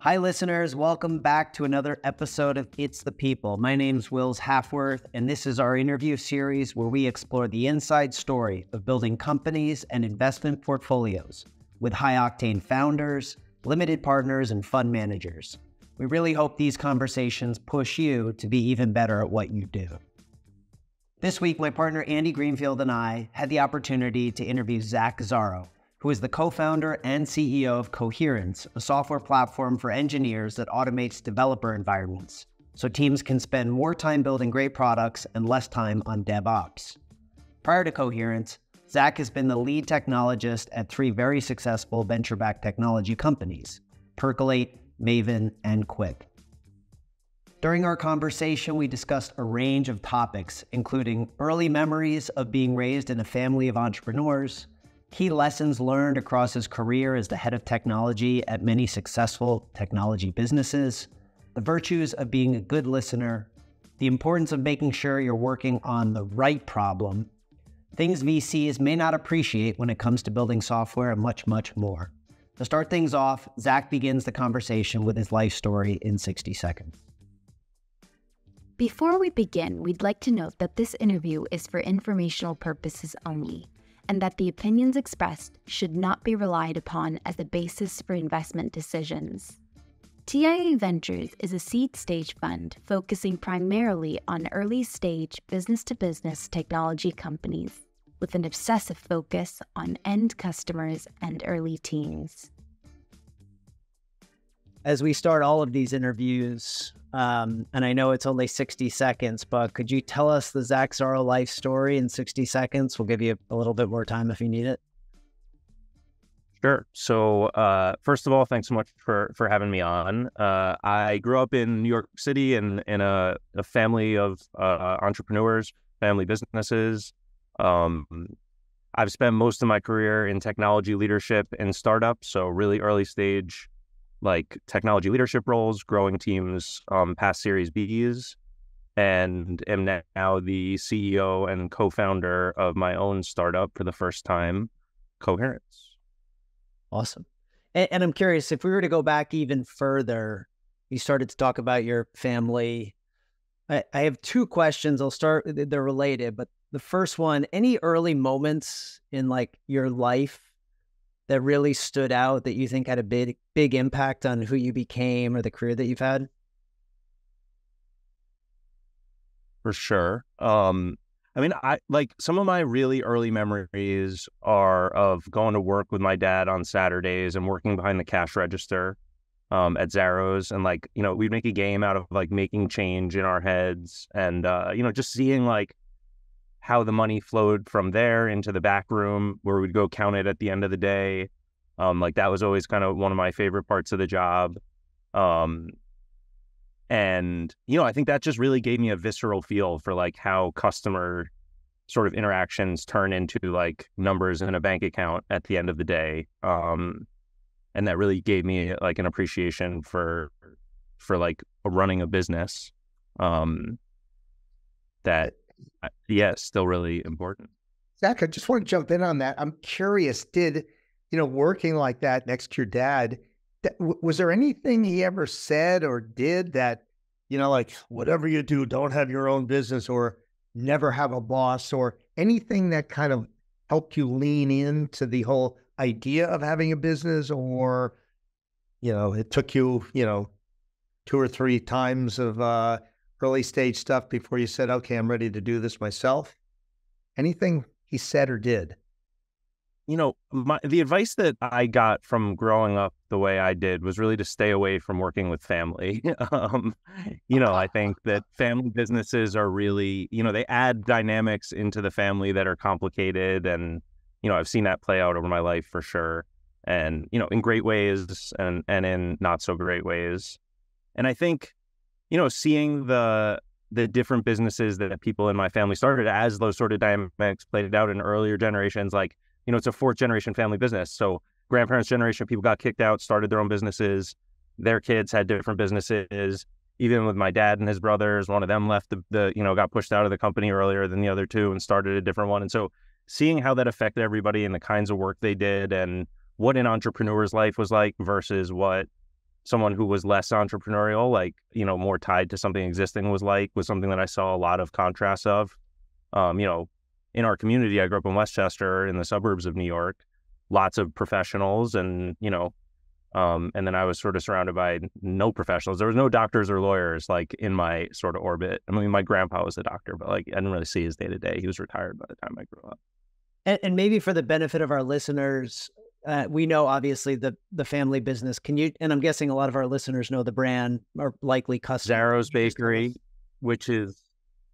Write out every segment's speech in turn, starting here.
Hi, listeners. Welcome back to another episode of It's the People. My name's Wills Halfworth, and this is our interview series where we explore the inside story of building companies and investment portfolios with high octane founders, limited partners, and fund managers. We really hope these conversations push you to be even better at what you do. This week, my partner Andy Greenfield and I had the opportunity to interview Zach Zaro, who is the co founder and CEO of Coherence, a software platform for engineers that automates developer environments so teams can spend more time building great products and less time on DevOps. Prior to Coherence, Zach has been the lead technologist at three very successful venture backed technology companies Percolate, Maven, and Quick. During our conversation, we discussed a range of topics, including early memories of being raised in a family of entrepreneurs, Key lessons learned across his career as the head of technology at many successful technology businesses, the virtues of being a good listener, the importance of making sure you're working on the right problem, things VCs may not appreciate when it comes to building software, and much, much more. To start things off, Zach begins the conversation with his life story in 60 seconds. Before we begin, we'd like to note that this interview is for informational purposes only and that the opinions expressed should not be relied upon as the basis for investment decisions. TIA Ventures is a seed stage fund focusing primarily on early stage business to business technology companies with an obsessive focus on end customers and early teams. As we start all of these interviews, um, and I know it's only 60 seconds, but could you tell us the Zach Zorro life story in 60 seconds? We'll give you a little bit more time if you need it. Sure. So, uh, first of all, thanks so much for for having me on. Uh, I grew up in New York City and in, in a, a family of uh, entrepreneurs, family businesses. Um, I've spent most of my career in technology leadership and startups, so really early stage like technology leadership roles, growing teams, um, past Series Bs, and am now the CEO and co-founder of my own startup for the first time, Coherence. Awesome. And, and I'm curious if we were to go back even further, you started to talk about your family. I, I have two questions. I'll start; they're related, but the first one: any early moments in like your life that really stood out that you think had a big big impact on who you became or the career that you've had? For sure. Um, I mean, I like some of my really early memories are of going to work with my dad on Saturdays and working behind the cash register um, at Zaro's, and like you know, we'd make a game out of like making change in our heads, and uh, you know, just seeing like how the money flowed from there into the back room where we'd go count it at the end of the day. Um, like that was always kind of one of my favorite parts of the job. Um, and you know, I think that just really gave me a visceral feel for like how customer sort of interactions turn into like numbers in a bank account at the end of the day. Um, and that really gave me like an appreciation for for like running a business um, that yeah, still really important. Zach, I just want to jump in on that. I'm curious, did, you know, working like that next to your dad, that, was there anything he ever said or did that, you know, like whatever you do, don't have your own business or never have a boss or anything that kind of helped you lean into the whole idea of having a business or, you know, it took you, you know, two or three times of uh, early stage stuff before you said, okay, I'm ready to do this myself? Anything he said or did? You know, my, the advice that I got from growing up the way I did was really to stay away from working with family. um, you know, I think that family businesses are really, you know, they add dynamics into the family that are complicated. And, you know, I've seen that play out over my life for sure. And, you know, in great ways and, and in not so great ways. And I think you know, seeing the the different businesses that people in my family started as those sort of dynamics played it out in earlier generations, like, you know, it's a fourth generation family business. So grandparents' generation people got kicked out, started their own businesses, their kids had different businesses. Even with my dad and his brothers, one of them left the, the you know, got pushed out of the company earlier than the other two and started a different one. And so seeing how that affected everybody and the kinds of work they did and what an entrepreneur's life was like versus what someone who was less entrepreneurial, like, you know, more tied to something existing was like, was something that I saw a lot of contrasts of. Um, you know, in our community, I grew up in Westchester in the suburbs of New York, lots of professionals and, you know, um, and then I was sort of surrounded by no professionals. There was no doctors or lawyers like in my sort of orbit. I mean, my grandpa was a doctor, but like I didn't really see his day to day. He was retired by the time I grew up. And, and maybe for the benefit of our listeners, uh, we know obviously the the family business. Can you? And I'm guessing a lot of our listeners know the brand or likely customers. Zaro's Bakery, which is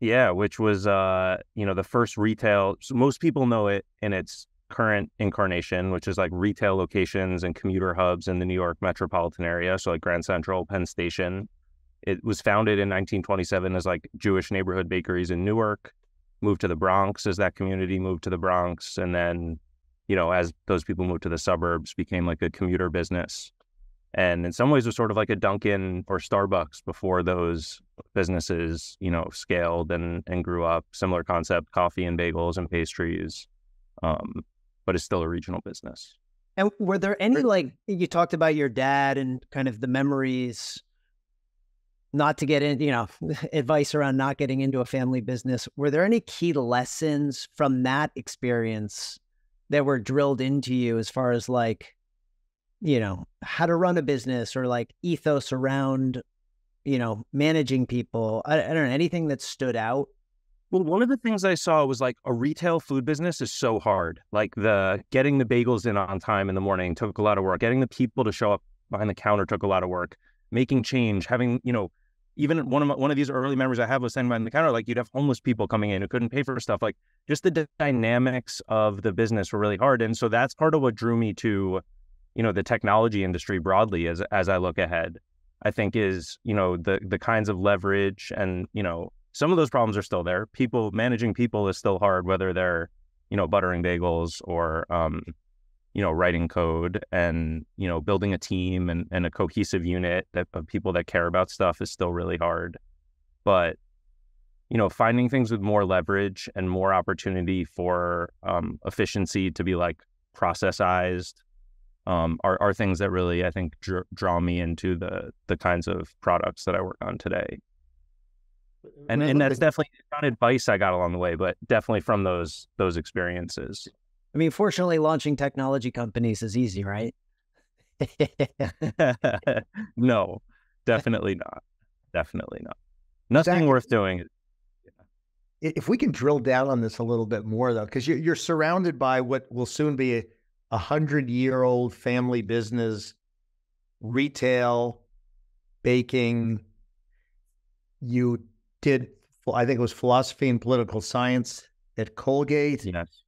yeah, which was uh you know the first retail. So most people know it in its current incarnation, which is like retail locations and commuter hubs in the New York metropolitan area. So like Grand Central, Penn Station. It was founded in 1927 as like Jewish neighborhood bakeries in Newark. Moved to the Bronx as that community moved to the Bronx, and then you know, as those people moved to the suburbs, became like a commuter business. And in some ways, was sort of like a Dunkin' or Starbucks before those businesses, you know, scaled and and grew up. Similar concept, coffee and bagels and pastries, um, but it's still a regional business. And were there any like you talked about your dad and kind of the memories? Not to get in, you know, advice around not getting into a family business. Were there any key lessons from that experience that were drilled into you as far as like you know how to run a business or like ethos around you know managing people I, I don't know anything that stood out well, one of the things I saw was like a retail food business is so hard. Like the getting the bagels in on time in the morning took a lot of work. Getting the people to show up behind the counter took a lot of work. Making change, having, you know, even one of my, one of these early memories I have was standing behind the counter, like you'd have homeless people coming in who couldn't pay for stuff. Like just the dynamics of the business were really hard, and so that's part of what drew me to, you know, the technology industry broadly as as I look ahead. I think is you know the the kinds of leverage and you know some of those problems are still there. People managing people is still hard, whether they're you know buttering bagels or um, you know, writing code and, you know, building a team and, and a cohesive unit that, of people that care about stuff is still really hard. But, you know, finding things with more leverage and more opportunity for um, efficiency to be like processized um, are, are things that really, I think, dr- draw me into the, the kinds of products that I work on today. Uh, and, and that's definitely not advice I got along the way, but definitely from those those experiences. I mean, fortunately, launching technology companies is easy, right? no, eh definitely not. Definitely not. Nothing exactly. worth doing. If we can drill down on this a little bit more, though, because you're surrounded by what will soon be a hundred year old family business, retail, baking. You did, I think it was philosophy and political science at Colgate. Yes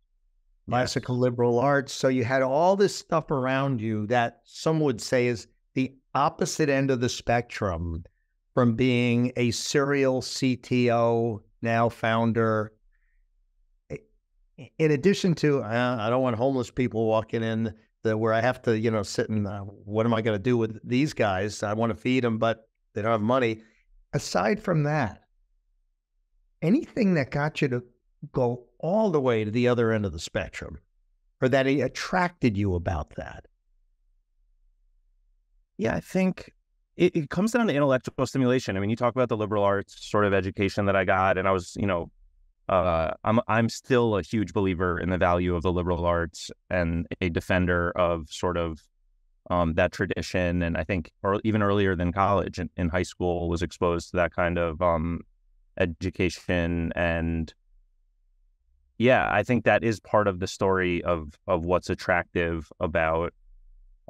classical liberal arts. So you had all this stuff around you that some would say is the opposite end of the spectrum from being a serial CTO, now founder. In addition to, uh, I don't want homeless people walking in the, where I have to, you know, sit and uh, what am I going to do with these guys? I want to feed them, but they don't have money. Aside from that, anything that got you to go all the way to the other end of the spectrum or that he attracted you about that? Yeah, I think it, it, comes down to intellectual stimulation. I mean, you talk about the liberal arts sort of education that I got, and I was, you know, uh, I'm I'm still a huge believer in the value of the liberal arts and a defender of sort of um, that tradition. And I think, or even earlier than college, in, in high school, was exposed to that kind of um, education and yeah, I think that is part of the story of of what's attractive about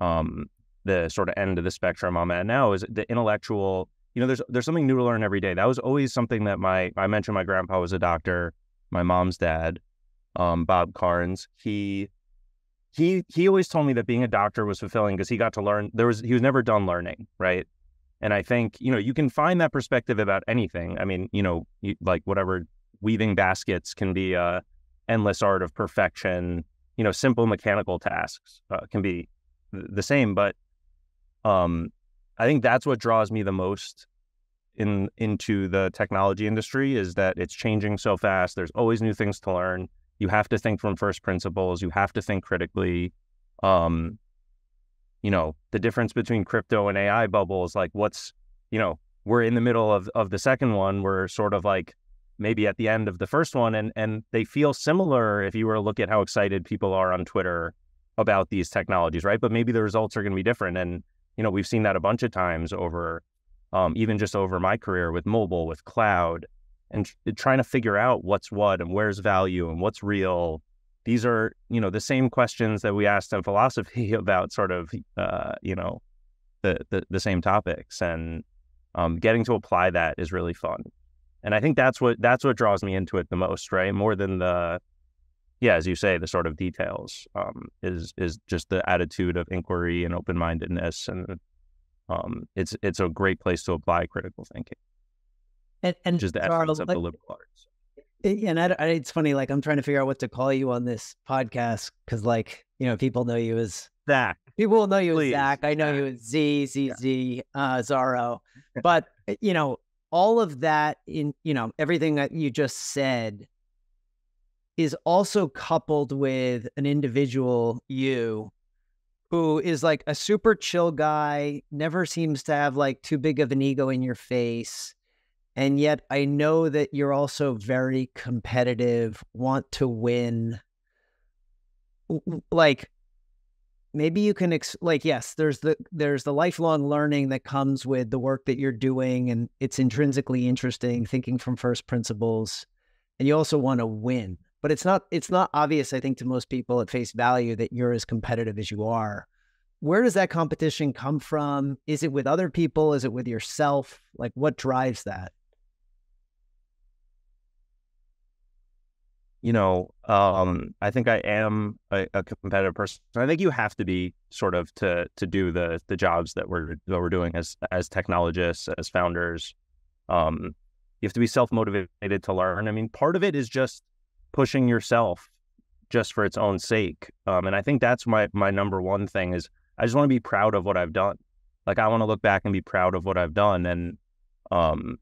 um, the sort of end of the spectrum I'm at now is the intellectual. You know, there's there's something new to learn every day. That was always something that my I mentioned. My grandpa was a doctor. My mom's dad, um, Bob Carnes, he he he always told me that being a doctor was fulfilling because he got to learn. There was he was never done learning, right? And I think you know you can find that perspective about anything. I mean, you know, like whatever weaving baskets can be a uh, endless art of perfection. You know, simple mechanical tasks uh, can be th- the same, but um, I think that's what draws me the most in into the technology industry is that it's changing so fast. There's always new things to learn. You have to think from first principles. You have to think critically. Um, you know, the difference between crypto and AI bubbles, like what's, you know, we're in the middle of of the second one. We're sort of like maybe at the end of the first one and and they feel similar if you were to look at how excited people are on Twitter about these technologies, right? But maybe the results are going to be different and you know, we've seen that a bunch of times over um, even just over my career with mobile, with cloud and tr- trying to figure out what's what and where's value and what's real. These are, you know, the same questions that we asked in philosophy about sort of uh, you know, the, the, the same topics and um, getting to apply that is really fun. And I think that's what that's what draws me into it the most, right? More than the yeah, as you say, the sort of details um, is is just the attitude of inquiry and open mindedness, and um, it's it's a great place to apply critical thinking. And, and just the Charles, like, of the liberal arts. And I, I, it's funny, like I'm trying to figure out what to call you on this podcast because, like, you know, people know you as Zach. People know you please. as Zach. I know Zach. you as Z Z yeah. Z uh, but eh, you know, all of that in you know everything that you just said is also coupled with an individual you who is like a super chill guy never seems to have like too big of an ego in your face and yet i know that you're also very competitive want to win like maybe you can ex- like yes there's the there's the lifelong learning that comes with the work that you're doing and it's intrinsically interesting thinking from first principles and you also want to win but it's not it's not obvious i think to most people at face value that you're as competitive as you are where does that competition come from is it with other people is it with yourself like what drives that you know, um, I think I am a, a, competitive person. I think you have to be sort of to to do the the jobs that we're that we're doing as as technologists, as founders. Um, you have to be self motivated to learn. I mean, part of it is just pushing yourself just for its own sake. Um, and I think that's my my number one thing is I just want to be proud of what I've done. Like I want to look back and be proud of what I've done, and um,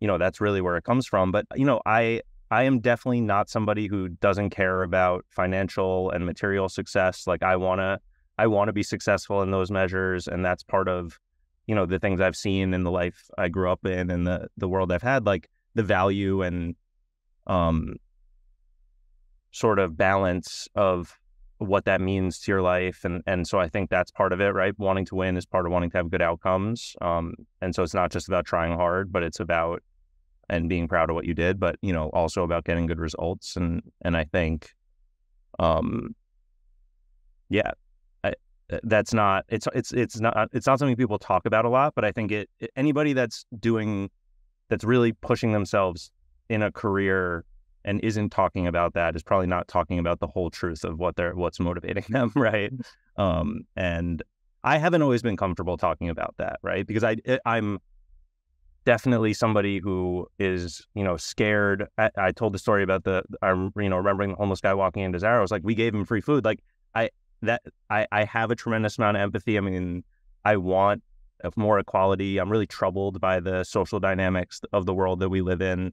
you know that's really where it comes from. But you know, I I am definitely not somebody who doesn't care about financial and material success. Like I want to I want to be successful in those measures and that's part of you know the things I've seen in the life I grew up in and the the world I've had like the value and um sort of balance of what that means to your life and and so I think that's part of it, right? Wanting to win is part of wanting to have good outcomes. Um and so it's not just about trying hard, but it's about and being proud of what you did, but you know, also about getting good results. And and I think, um, yeah, I, uh, that's not it's it's it's not it's not something people talk about a lot. But I think it anybody that's doing that's really pushing themselves in a career and isn't talking about that is probably not talking about the whole truth of what they're what's motivating them, right? Um, and I haven't always been comfortable talking about that, right? Because I I'm definitely somebody who is you know scared. I, I told the story about the I'm you know remembering the homeless guy walking into Zara. was Like we gave him free food. Like I that I I have a tremendous amount of empathy. I mean, I want more equality. I'm really troubled by the social dynamics of the world that we live in.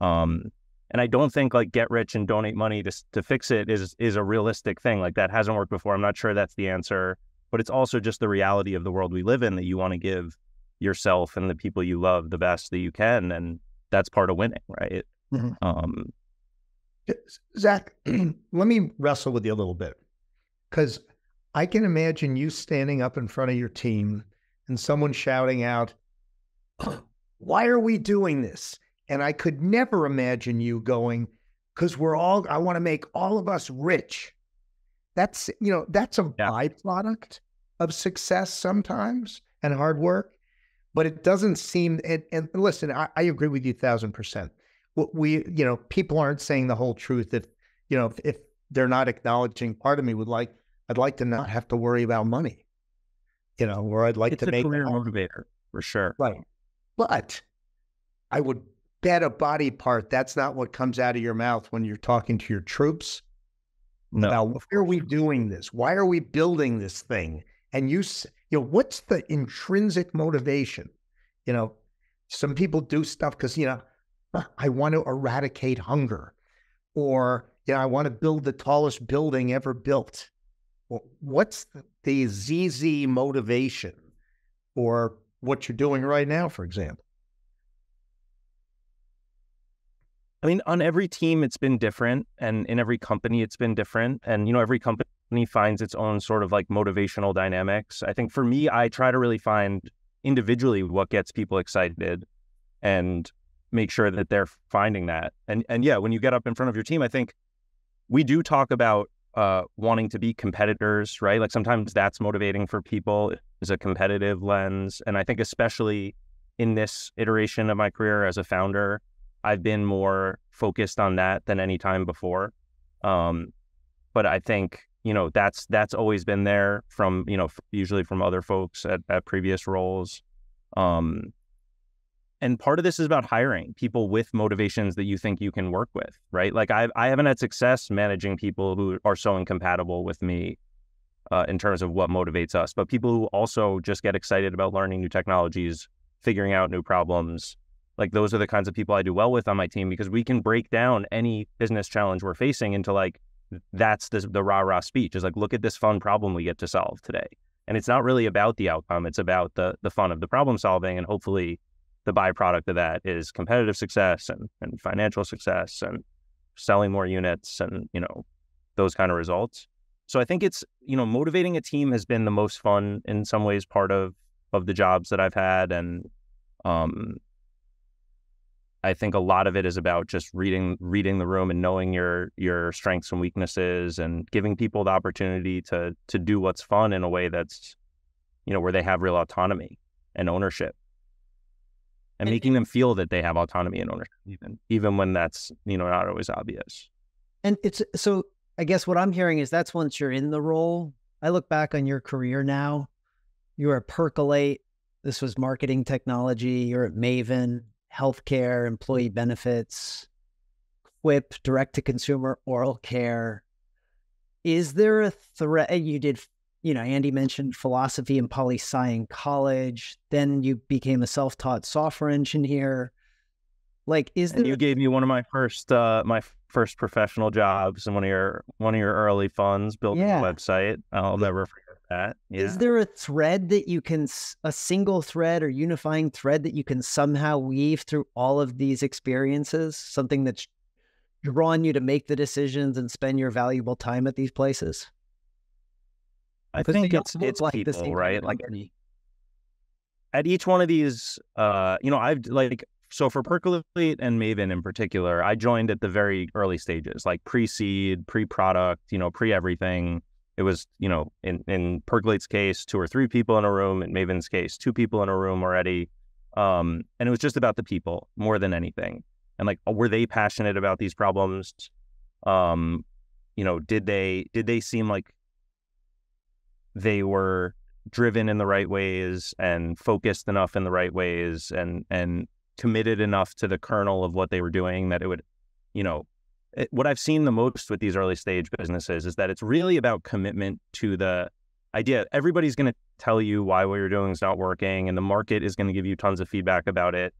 Um, and I don't think like get rich and donate money to to fix it is is a realistic thing. Like that hasn't worked before. I'm not sure that's the answer, but it's also just the reality of the world we live in that you want to give yourself and the people you love the best that you can, and that's part of winning, right? Mm-hmm. Um, Zach, let me wrestle with you a little bit because I can imagine you standing up in front of your team and someone shouting out, Why are we doing this? And I could never imagine you going, Because we're all, I want to make all of us rich. That's, you know, that's a yeah. byproduct of success sometimes and hard work but it doesn't seem. And, and listen, I, I, agree with you thousand percent. What we, you know, people aren't saying the whole truth. If you know, if, if they're not acknowledging, part of me would like, I'd like to not have to worry about money. You know, or I'd like it's to make career motivator for sure. Right, but I would bet a body part that's not what comes out of your mouth when you're talking to your troops. No. About why are we doing this? Why are we building this thing? and you you know what's the intrinsic motivation you know some people do stuff because you know i want to eradicate hunger or you know i want to build the tallest building ever built well, what's the, the zz motivation or what you're doing right now for example i mean on every team it's been different and in every company it's been different and you know every company company finds its own sort of like motivational dynamics. I think for me, I try to really find individually what gets people excited and make sure that they're finding that. And and yeah, when you get up in front of your team, I think we do talk about uh, wanting to be competitors, right? Like sometimes that's motivating for people is a competitive lens. And I think especially in this iteration of my career as a founder, I've been more focused on that than any time before. Um, but I think you know that's that's always been there from you know usually from other folks at, at previous roles um and part of this is about hiring people with motivations that you think you can work with right like i i haven't had success managing people who are so incompatible with me uh, in terms of what motivates us but people who also just get excited about learning new technologies figuring out new problems like those are the kinds of people i do well with on my team because we can break down any business challenge we're facing into like that's the, the rah rah speech is like, look at this fun problem we get to solve today. And it's not really about the outcome, it's about the, the fun of the problem solving. And hopefully, the byproduct of that is competitive success and, and financial success and selling more units and, you know, those kind of results. So I think it's, you know, motivating a team has been the most fun in some ways part of of the jobs that I've had. And um, I think a lot of it is about just reading reading the room and knowing your your strengths and weaknesses and giving people the opportunity to to do what's fun in a way that's you know where they have real autonomy and ownership and, and making them feel that they have autonomy and ownership even even when that's you know not always obvious and it's so i guess what i'm hearing is that's once you're in the role i look back on your career now you're at percolate this was marketing technology you're at maven healthcare, employee mm-hmm. benefits, Quip, direct to consumer oral care. Is there a threat? You did, you know, Andy mentioned philosophy and poli sci in college. Then you became a self taught software engineer. Like, is there? And you gave me one of my first, uh, my first professional jobs and one of your one of your early funds building yeah. a website. I'll never forget that. Yeah. Is there a thread that you can, a single thread or unifying thread that you can somehow weave through all of these experiences? Something that's drawn you to make the decisions and spend your valuable time at these places? I think it's, it's like people, this right? Like at each one of these, uh, you know, I've like so for Percolate and Maven in particular, I joined at the very early stages, like pre-seed, pre-product, you know, pre-everything it was, you know, in, in Percolate's case, two or three people in a room. In Maven's case, two people in a room already. Um, and it was just about the people more than anything. And like, were they passionate about these problems? Um, you know, did they did they seem like they were driven in the right ways and focused enough in the right ways and and committed enough to the kernel of what they were doing that it would, you know, Eh, what I've seen the most with these early stage businesses is that it's really about commitment to the idea. Everybody's going to tell you why what you're doing is not working, and the market is going to give you tons of feedback about it.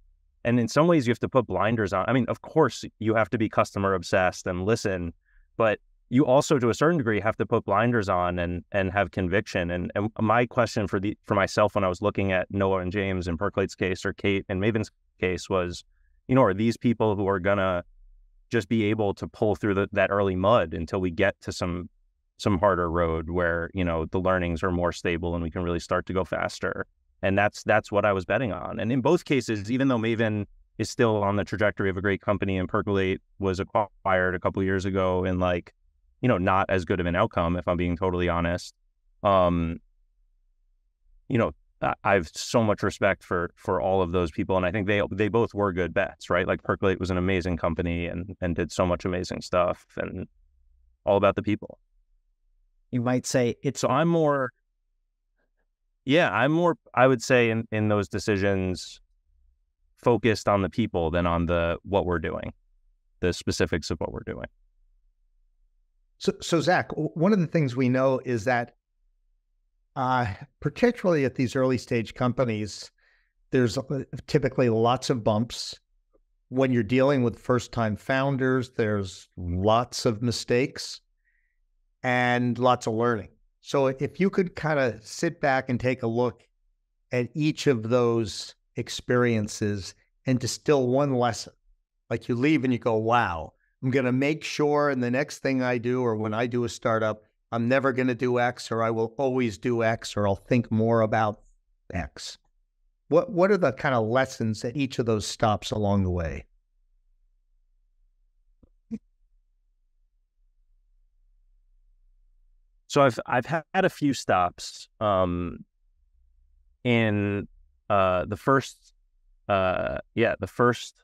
And in some ways, you have to put blinders on. I mean, of course, you have to be customer obsessed and listen, but you also, to a certain degree, have to put blinders on and and have conviction. And, and my question for the for myself when I was looking at Noah and James and Perklate's case, or Kate and Maven's case, was, you know, are these people who are gonna just be able to pull through the, that early mud until we get to some some harder road where you know the learnings are more stable and we can really start to go faster and that's that's what i was betting on and in both cases even though maven is still on the trajectory of a great company and percolate was acquired a couple years ago and like you know not as good of an outcome if i'm being totally honest um you know I have so much respect for for all of those people, and I think they they both were good bets, right? Like Percolate was an amazing company and and did so much amazing stuff, and all about the people. You might say it's. So I'm more. Yeah, I'm more. I would say in in those decisions, focused on the people than on the what we're doing, the specifics of what we're doing. So, so Zach, one of the things we know is that uh, particularly at these early stage companies, there's uh, typically lots of bumps. When you're dealing with first time founders, there's lots of mistakes and lots of learning. So if you could kind of sit back and take a look at each of those experiences and distill one lesson, like you leave and you go, wow, I'm going to make sure. And the next thing I do, or when I do a startup, I'm never going to do X, or I will always do X, or I'll think more about X. What what are the kind of lessons at each of those stops along the way? So I've I've had a few stops. Um, in uh, the first, uh, yeah, the first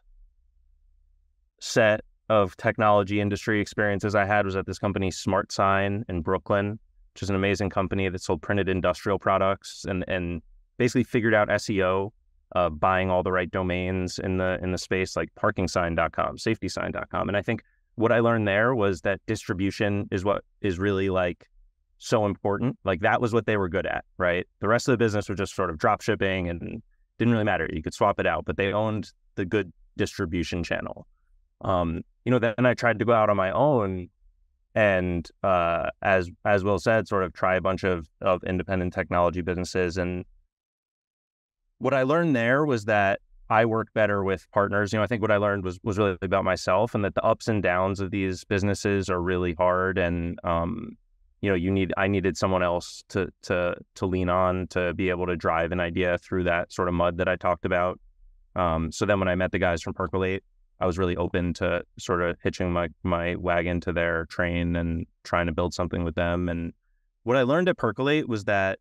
set of technology industry experiences I had was at this company, Smart Sign in Brooklyn, which is an amazing company that sold printed industrial products and and basically figured out SEO, uh, buying all the right domains in the in the space like parkingsign.com, safetysign.com, and I think what I learned there was that distribution is what is really like so important. Like that was what they were good at, right? The rest of the business was just sort of drop shipping and didn't really matter. You could swap it out, but they owned the good distribution channel. Um, you know, then I tried to go out on my own and uh, as as Will said, sort of try a bunch of of independent technology businesses. And what I learned there was that I work better with partners. You know, I think what I learned was was really about myself, and that the ups and downs of these businesses are really hard. And um, you know, you need I needed someone else to to to lean on to be able to drive an idea through that sort of mud that I talked about. Um, so then when I met the guys from Percolate, I was really open to sort of hitching my my wagon to their train and trying to build something with them. And what I learned at Percolate was that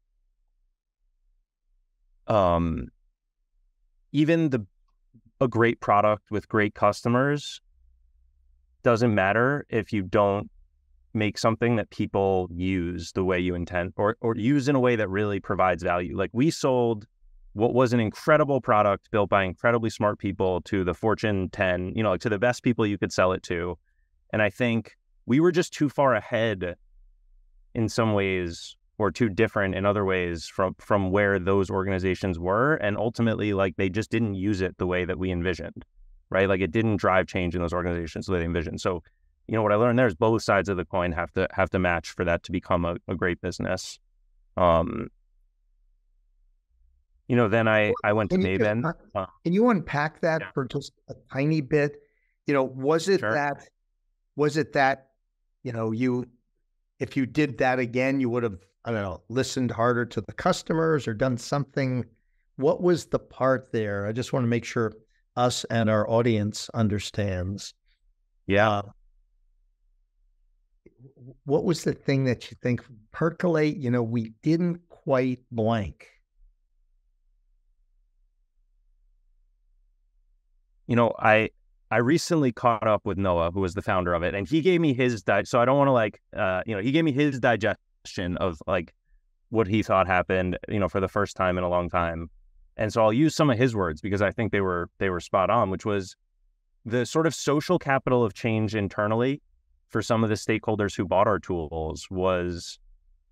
um even the a great product with great customers doesn't matter if you don't make something that people use the way you intend or or use in a way that really provides value. Like we sold what was an incredible product built by incredibly smart people to the Fortune 10, you know, like to the best people you could sell it to. And I think we were just too far ahead in some ways or too different in other ways from from where those organizations were and ultimately like they just didn't use it the way that we envisioned right like it didn't drive change in those organizations the way they envisioned so you know what i learned there is both sides of the coin have to have to match for that to become a, a great business um, you know, then I, I went can to Maven. uh, can you unpack that yeah. for just a tiny bit? You know, was it sure. that, was it that, you know, you, if you did that again, you would have, I don't know, listened harder to the customers or done something. What was the part there? I just want to make sure us and our audience understands. Yeah. Uh, what was the thing that you think percolate? You know, we didn't quite blank. you know, I I recently caught up with Noah, who was the founder of it, and he gave me his di- so I don't want to like uh, you know, he gave me his digestion of like what he thought happened, you know, for the first time in a long time. And so I'll use some of his words because I think they were they were spot on, which was the sort of social capital of change internally for some of the stakeholders who bought our tools was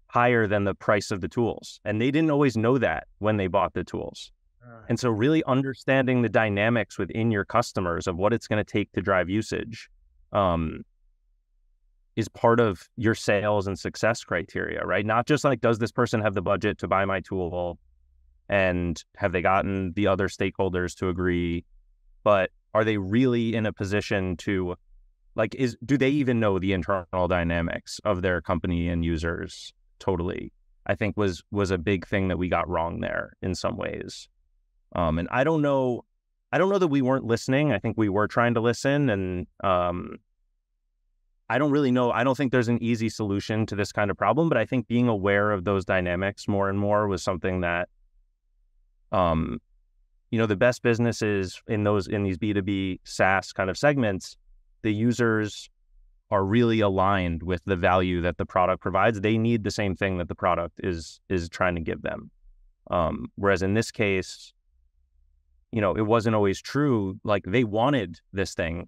higher than the price of the tools. And they didn't always know that when they bought the tools. Uh-huh. And so, really understanding the dynamics within your customers of what it's going to take to drive usage um, is part of your sales and success criteria, right? Not just like, does this person have the budget to buy my tool? And have they gotten the other stakeholders to agree? But are they really in a position to, like, is do they even know the internal dynamics of their company and users totally? I think was was a big thing that we got wrong there in some ways. Um, and I don't know, I don't know that we weren't listening. I think we were trying to listen, and um, I don't really know. I don't think there's an easy solution to this kind of problem, but I think being aware of those dynamics more and more was something that, um, you know, the best businesses in those in these B two B SaaS kind of segments, the users are really aligned with the value that the product provides. They need the same thing that the product is is trying to give them. Um, whereas in this case, you know, it wasn't always true. Like they wanted this thing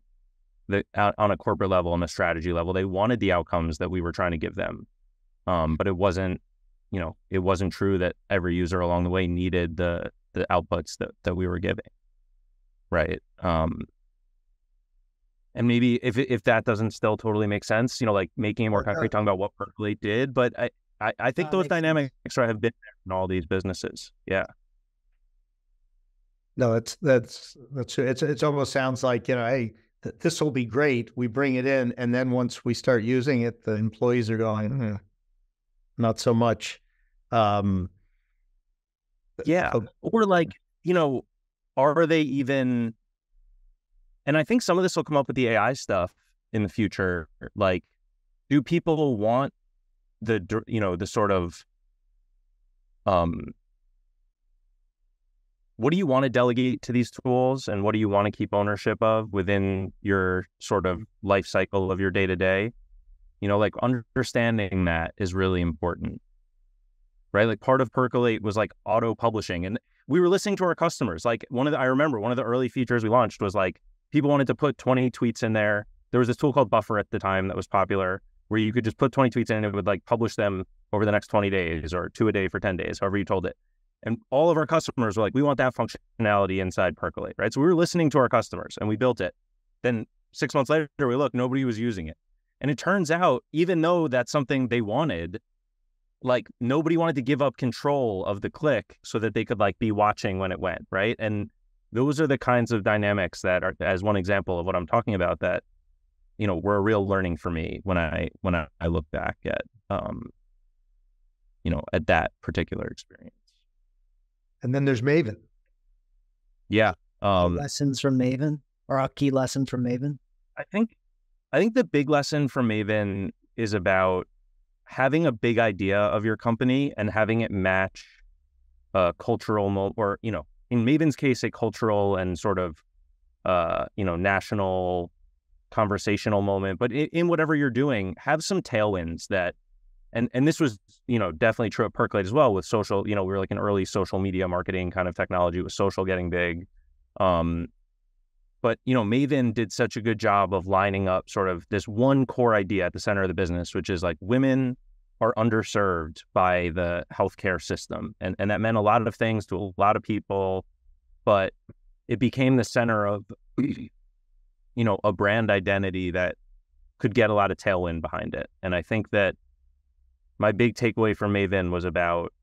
that on a corporate level and a strategy level, they wanted the outcomes that we were trying to give them. Um, but it wasn't, you know, it wasn't true that every user along the way needed the the outputs that that we were giving, right? Um, and maybe if if that doesn't still totally make sense, you know, like making it more concrete, talking about what Percolate did, but I I, I think those dynamics sense. have been there in all these businesses. Yeah. No, that's that's that's it's it almost sounds like you know, hey, th- this will be great. We bring it in, and then once we start using it, the employees are going, mm, not so much. Um, uh, yeah, or like you know, are they even? And I think some of this will come up with the AI stuff in the future. Like, do people want the you know the sort of um what do you want to delegate to these tools and what do you want to keep ownership of within your sort of life cycle of your day to day? You know, like understanding that is really important. Right. Like part of Percolate was like auto publishing. And we were listening to our customers. Like one of the, I remember one of the early features we launched was like people wanted to put 20 tweets in there. There was this tool called Buffer at the time that was popular where you could just put 20 tweets in and it would like publish them over the next 20 days or two a day for 10 days, however you told it. And all of our customers were like, we want that functionality inside Percolate, right? So we were listening to our customers and we built it. Then six months later, we look, nobody was using it. And it turns out, even though that's something they wanted, like nobody wanted to give up control of the click so that they could like be watching when it went, right? And those are the kinds of dynamics that are as one example of what I'm talking about that, you know, were a real learning for me when I when I, I look back at um, you know, at that particular experience. And then there's Maven. Yeah. Um, lessons from Maven or a key lesson from Maven? I think I think the big lesson from Maven is about having a big idea of your company and having it match a cultural or you know, in Maven's case, a cultural and sort of uh, you know, national conversational moment. But in, in whatever you're doing, have some tailwinds that and and this was you know definitely true at Percolate as well with social. You know, we were like an early social media marketing kind of technology with social getting big. Um, but you know, Maven did such a good job of lining up sort of this one core idea at the center of the business, which is like women are underserved by the healthcare system, and and that meant a lot of things to a lot of people, but it became the center of you know a brand identity that could get a lot of tailwind behind it, and I think that my big takeaway from Maven was about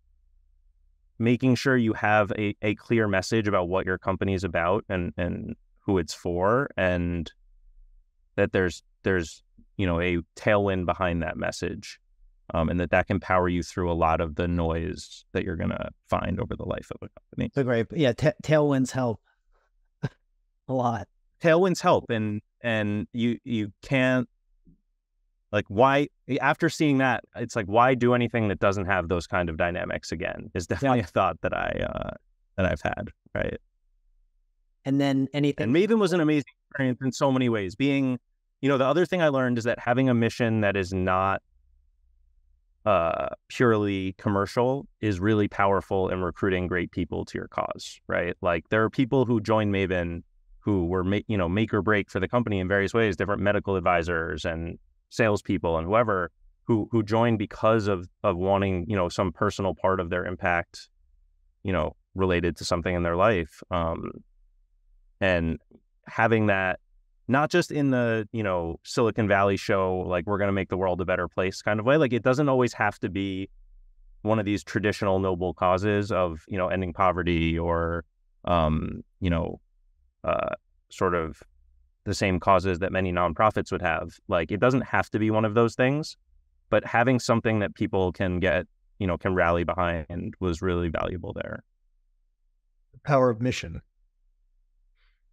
making sure you have a, a clear message about what your company is about and, and who it's for and that there's there's you know a tailwind behind that message um, and that that can power you through a lot of the noise that you're going to find over the life of a company. So great. Yeah, t- tailwinds help a lot. Tailwinds help and and you you can't like why eh, after seeing that it's like why do anything that doesn't have those kind of dynamics again is definitely yeah. a thought that i uh that i've had right and then anything and maven was an amazing experience in so many ways being you know the other thing i learned is that having a mission that is not uh, purely commercial is really powerful in recruiting great people to your cause, right? Like there are people who join Maven who were, ma- you know, make or break for the company in various ways, different medical advisors and salespeople and whoever who who join because of of wanting you know some personal part of their impact, you know, related to something in their life, um, and having that not just in the you know Silicon Valley show like we're going to make the world a better place kind of way. Like it doesn't always have to be one of these traditional noble causes of you know ending poverty or um, you know uh, sort of the same causes that many nonprofits would have. Like it doesn't have to be one of those things, but having something that people can get, you know, can rally behind was really valuable there. The power of mission.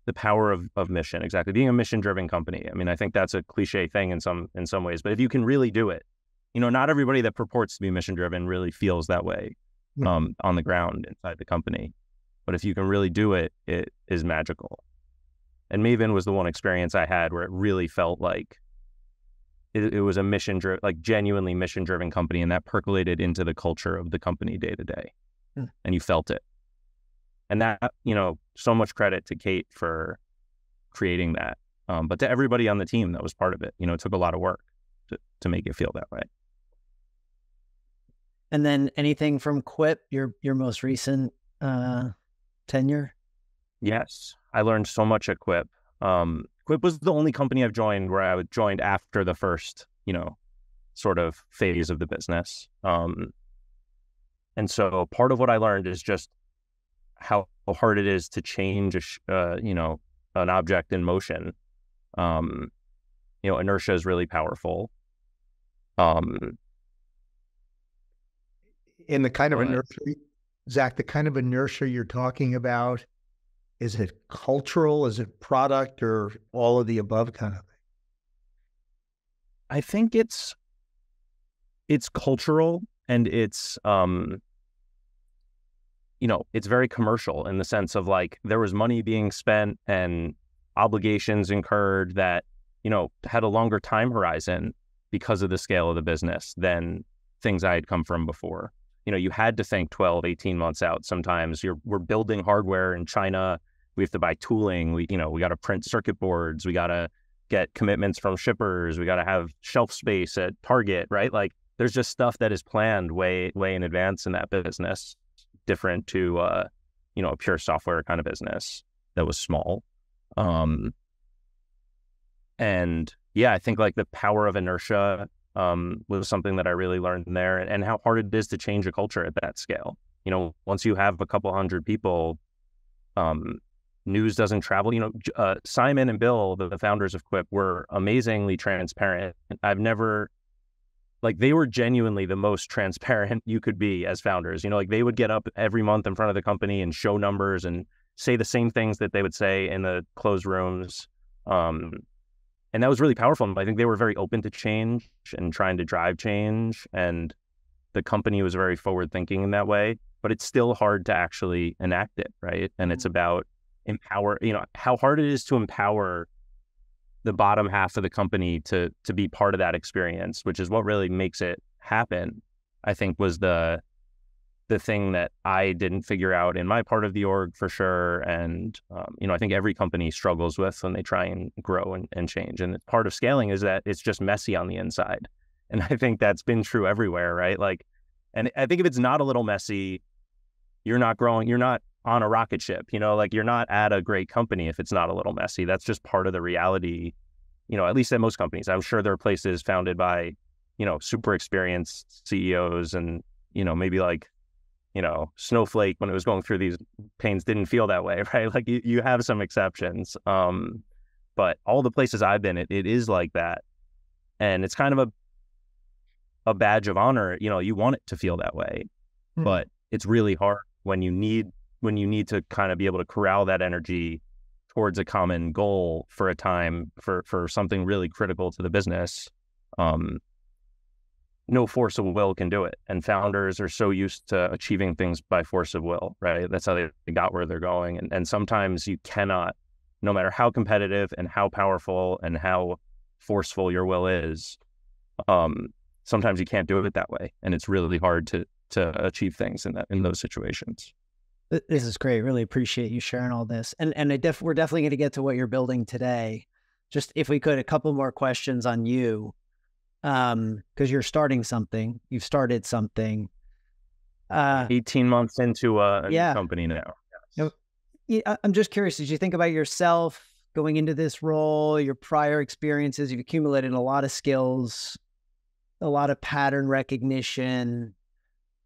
The power of, of mission, exactly. Being a mission driven company. I mean, I think that's a cliche thing in some in some ways, but if you can really do it, you know, not everybody that purports to be mission driven really feels that way mm. um, on the ground inside the company. But if you can really do it, it is magical. And Maven was the one experience I had where it really felt like it, it was a mission driven, like genuinely mission driven company. And that percolated into the culture of the company day to day. Hmm. And you felt it. And that, you know, so much credit to Kate for creating that. Um, but to everybody on the team that was part of it, you know, it took a lot of work to, to make it feel that way. And then anything from Quip, your your most recent uh, tenure? Yes, I learned so much at Quip. Um, Quip was the only company I've joined where I joined after the first, you know, sort of phase of the business. Um, and so part of what I learned is just how hard it is to change, a, uh, you know, an object in motion. Um, you know, inertia is really powerful. Um, in the kind of inertia, Zach, the kind of inertia you're talking about is it cultural? Is it product or all of the above kind of thing? I think it's it's cultural and it's um you know, it's very commercial in the sense of like there was money being spent and obligations incurred that, you know, had a longer time horizon because of the scale of the business than things I had come from before. You know, you had to think 12, 18 months out sometimes. You're we're building hardware in China we have to buy tooling. We, you know, we got to print circuit boards. We got to get commitments from shippers. We got to have shelf space at Target, right? Like there's just stuff that is planned way, way in advance in that business, different to, uh, you know, a pure software kind of business that was small. Um, and yeah, I think like the power of inertia um, was something that I really learned there and, and how hard it is to change a culture at that scale. You know, once you have a couple hundred people, um, news doesn't travel. You know, uh, Simon and Bill, the, the founders of Quip, were amazingly transparent. I've never, like, they were genuinely the most transparent you could be as founders. You know, like they would get up every month in front of the company and show numbers and say the same things that they would say in the closed rooms. Um, and that was really powerful. I think they were very open to change and trying to drive change. And the company was very forward thinking in that way, but it's still hard to actually enact it, right? And it's mm-hmm. about empower, you know, how hard it is to empower the bottom half of the company to to be part of that experience, which is what really makes it happen. I think was the the thing that I didn't figure out in my part of the org for sure. And um, you know, I think every company struggles with when they try and grow and, and change. And part of scaling is that it's just messy on the inside. And I think that's been true everywhere, right? Like, and I think if it's not a little messy, you're not growing. You're not on a rocket ship. You know, like you're not at a great company if it's not a little messy. That's just part of the reality, you know, at least at most companies. I'm sure there are places founded by, you know, super experienced CEOs and, you know, maybe like, you know, Snowflake when it was going through these pains didn't feel that way, right? Like you, you have some exceptions. Um, but all the places I've been, it, it is like that. And it's kind of a a badge of honor. You know, you want it to feel that way, mm. but it's really hard when you need when you need to kind of be able to corral that energy towards a common goal for a time for for something really critical to the business um, no force of will can do it and founders are so used to achieving things by force of will right that's how they, got where they're going and, and sometimes you cannot no matter how competitive and how powerful and how forceful your will is um, sometimes you can't do it that way and it's really hard to to achieve things in that in those situations this is great. Really appreciate you sharing all this. And and def- we're definitely going to get to what you're building today. Just if we could, a couple more questions on you, because um, you're starting something. You've started something. Uh, Eighteen months into uh, a, a yeah. company now. Yes. I'm just curious. Did you think about yourself going into this role? Your prior experiences. You've accumulated a lot of skills, a lot of pattern recognition.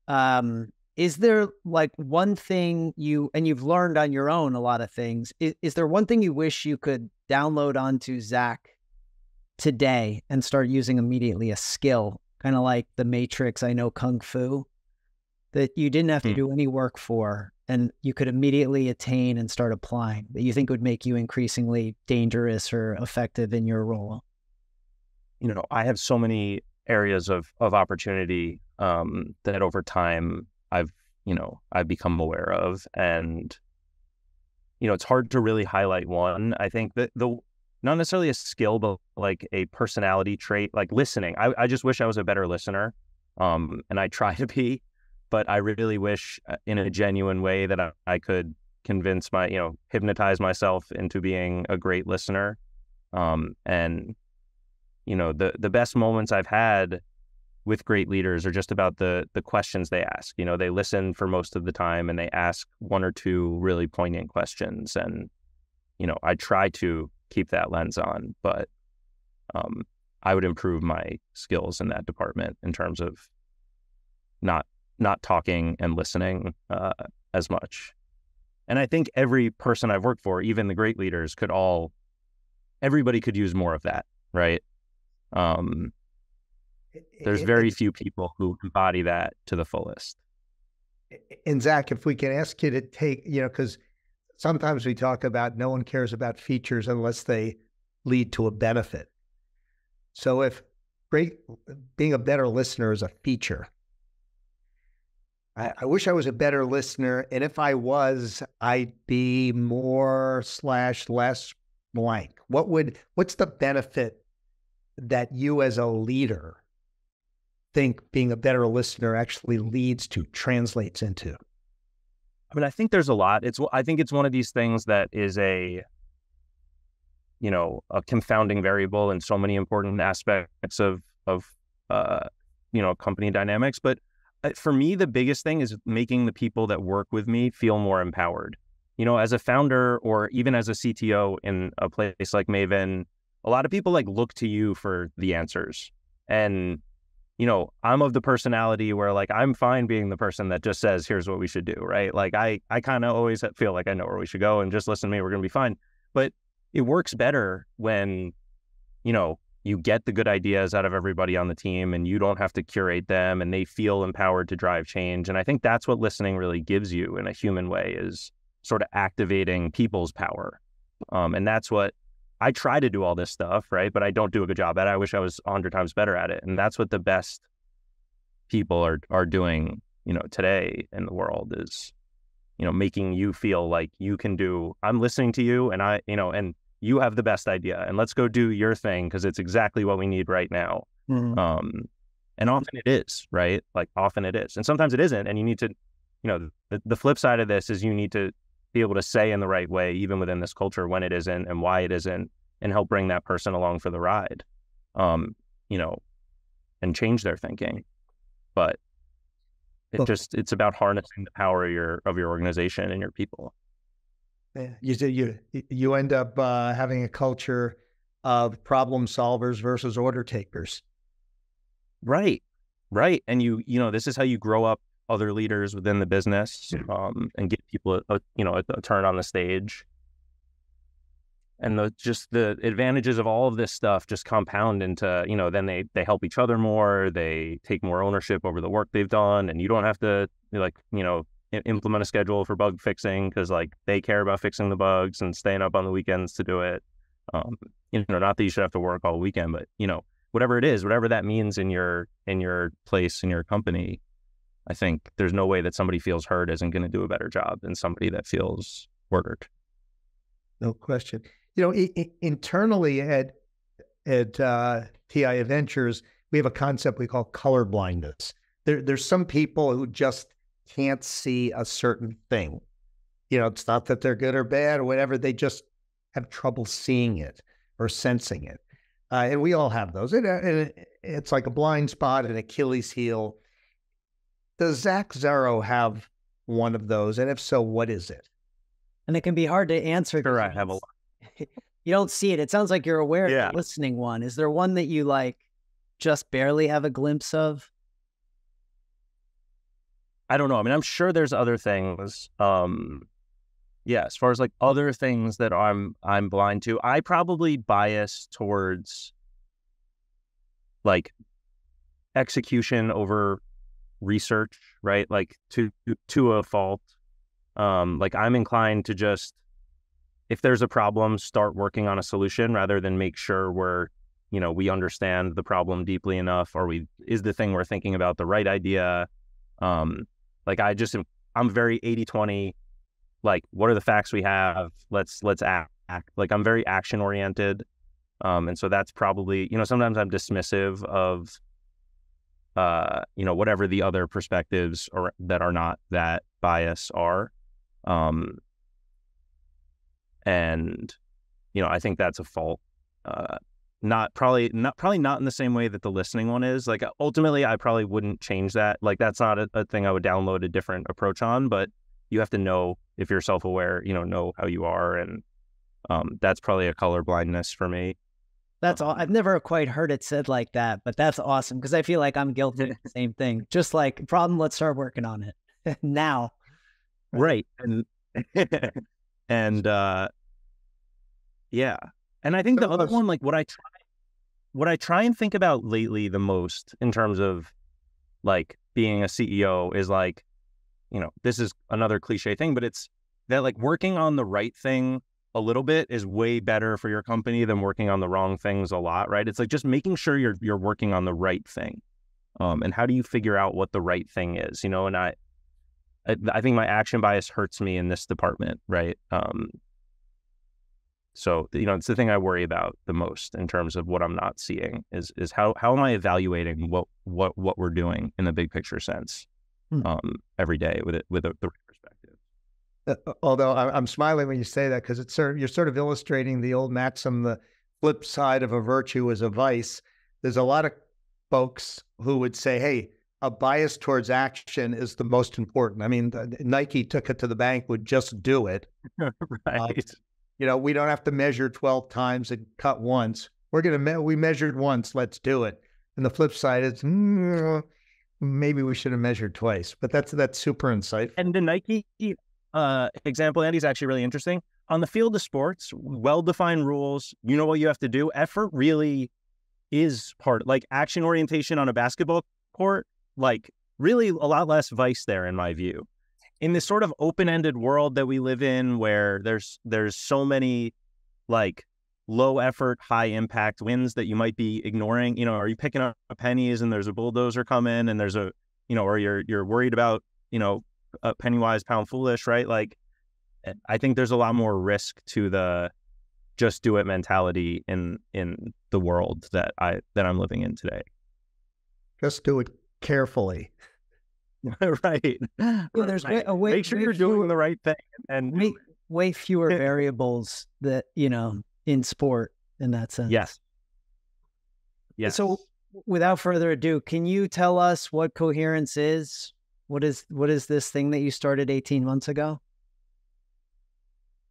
Um, is there like one thing you and you've learned on your own a lot of things is, is there one thing you wish you could download onto zach today and start using immediately a skill kind of like the matrix i know kung fu that you didn't have to hmm. do any work for and you could immediately attain and start applying that you think would make you increasingly dangerous or effective in your role you know i have so many areas of of opportunity um, that over time I've you know I've become aware of, and you know it's hard to really highlight one. I think that the not necessarily a skill, but like a personality trait, like listening. I, I just wish I was a better listener, um, and I try to be, but I really wish uh, in a genuine way that I, I could convince my you know hypnotize myself into being a great listener, um, and you know the the best moments I've had with great leaders are just about the the questions they ask. You know, they listen for most of the time and they ask one or two really poignant questions. And you know, I try to keep that lens on, but um, I would improve my skills in that department in terms of not not talking and listening uh, as much. And I think every person I've worked for, even the great leaders, could all everybody could use more of that, right? Um, there's very few people who embody that to the fullest. And Zach, if we can ask you to take, you know, because sometimes we talk about no one cares about features unless they lead to a benefit. So if great, being a better listener is a feature, I, I wish I was a better listener. And if I was, I'd be more slash less blank. What would, what's the benefit that you as a leader think being a better listener actually leads to translates into? I mean, I think there's a lot. It's I think it's one of these things that is a you know a confounding variable in so many important aspects of of uh, you know company dynamics. But uh, for me, the biggest thing is making the people that work with me feel more empowered. You know, as a founder or even as a CTO in a place like Maven, a lot of people like look to you for the answers. And you know, I'm of the personality where like I'm fine being the person that just says, here's what we should do, right? Like I I kind of always feel like I know where we should go and just listen to me, we're gonna be fine. But it works better when, you know, you get the good ideas out of everybody on the team and you don't have to curate them and they feel empowered to drive change. And I think that's what listening really gives you in a human way is sort of activating people's power. Um, and that's what I try to do all this stuff, right? But I don't do a good job at it. I wish I was 100 times better at it. And that's what the best people are are doing, you know, today in the world is you know, making you feel like you can do I'm listening to you and I, you know, and you have the best idea and let's go do your thing because it's exactly what we need right now. Mm-hmm. Um and often it is, right? Like often it is. And sometimes it isn't and you need to you know, the, the flip side of this is you need to be able to say in the right way, even within this culture, when it isn't and why it isn't, and help bring that person along for the ride, um, you know, and change their thinking. But it well, just it's about harnessing the power of your of your organization and your people. Eh, you you you end up uh, having a culture of problem solvers versus order takers. Right, right, and you you know this is how you grow up other leaders within the business um, and get people a, you know a, a turn on the stage and the just the advantages of all of this stuff just compound into you know then they they help each other more they take more ownership over the work they've done and you don't have to like you know implement a schedule for bug fixing because like they care about fixing the bugs and staying up on the weekends to do it um, you know not that you should have to work all weekend but you know whatever it is whatever that means in your in your place in your company I think there's no way that somebody feels heard isn't going to do a better job than somebody that feels ordered. No question. You know, I- I- internally at at uh, TI Ventures, we have a concept we call color blindness. There, there's some people who just can't see a certain thing. You know, it's not that they're good or bad or whatever; they just have trouble seeing it or sensing it. Uh, and we all have those. Uh, and, and it's like a blind spot, an Achilles heel does Zach Zarro have one of those? And if so, what is it? And it can be hard to answer. Sure, I have a lot. you don't see it. It sounds like you're aware yeah. of listening one. Is there one that you like just barely have a glimpse of? I don't know. I mean, I'm sure there's other things. Um, yeah, as far as like hmm. other things that I'm I'm blind to, I probably bias towards like execution over research, right? Like to to a fault. Um, like I'm inclined to just if there's a problem, start working on a solution rather than make sure we're, you know, we understand the problem deeply enough or we is the thing we're thinking about the right idea. Um, like I just I'm very 80-20, like what are the facts we have? Let's let's act. act. Like I'm very action oriented. Um, and so that's probably, you know, sometimes I'm dismissive of uh, you know, whatever the other perspectives or that are not that bias are. Um, and, you know, I think that's a fault. Uh, not probably not probably not in the same way that the listening one is like ultimately i probably wouldn't change that like that's not a, a thing i would download a different approach on but you have to know if you're self-aware you know know how you are and um, that's probably a color blindness for me that's all. I've never quite heard it said like that, but that's awesome because I feel like I'm guilty of the same thing. Just like problem, let's start working on it now. Right. right. And and uh yeah. And I think so the other one, like what I try what I try and think about lately the most in terms of like being a CEO is like, you know, this is another cliche thing, but it's that like working on the right thing a little bit is way better for your company than working on the wrong things a lot, right? It's like just making sure you're you're working on the right thing. Um, and how do you figure out what the right thing is? You know, and I, I, I think my action bias hurts me in this department, right? Um, so you know, it's the thing I worry about the most in terms of what I'm not seeing is is how how am I evaluating what what what we're doing in the big picture sense hmm. um, every day with it with a, the uh, uh, although I'm smiling when you say that because it's sort of, you're sort of illustrating the old maxim: the flip side of a virtue is a vice. There's a lot of folks who would say, "Hey, a bias towards action is the most important." I mean, Nike took it to the bank Would "just do it." Uh, right. Uh, you know, we don't have to measure 12 times and cut once. We're gonna me- we measured once. Let's do it. And the flip side is. Mm-hmm maybe we should have measured twice. But that's that's super insightful. And the Nike uh, example, Andy, is actually really interesting. On the field of sports, well defined rules, you know what you have to do. Effort really is part like action orientation on a basketball court, like really a lot less vice there, in my view. In this sort of open ended world that we live in where there's there's so many like low effort, high impact wins that you might be ignoring. You know, are you picking up pennies and there's a bulldozer coming and there's a, you know, or you're you're worried about, you know, uh, penny wise, pound foolish, right? Like, eh, I think there's a lot more risk to the just do it mentality in in the world that I that I'm living in today. Just do it carefully. right. Well, there's right. Way, a way, make sure way you're fewer, doing the right thing and way, way fewer variables that you know in sport in that sense. Yes. Yes. So, without further ado, can you tell us what coherence is? What is what is this thing that you started 18 months ago?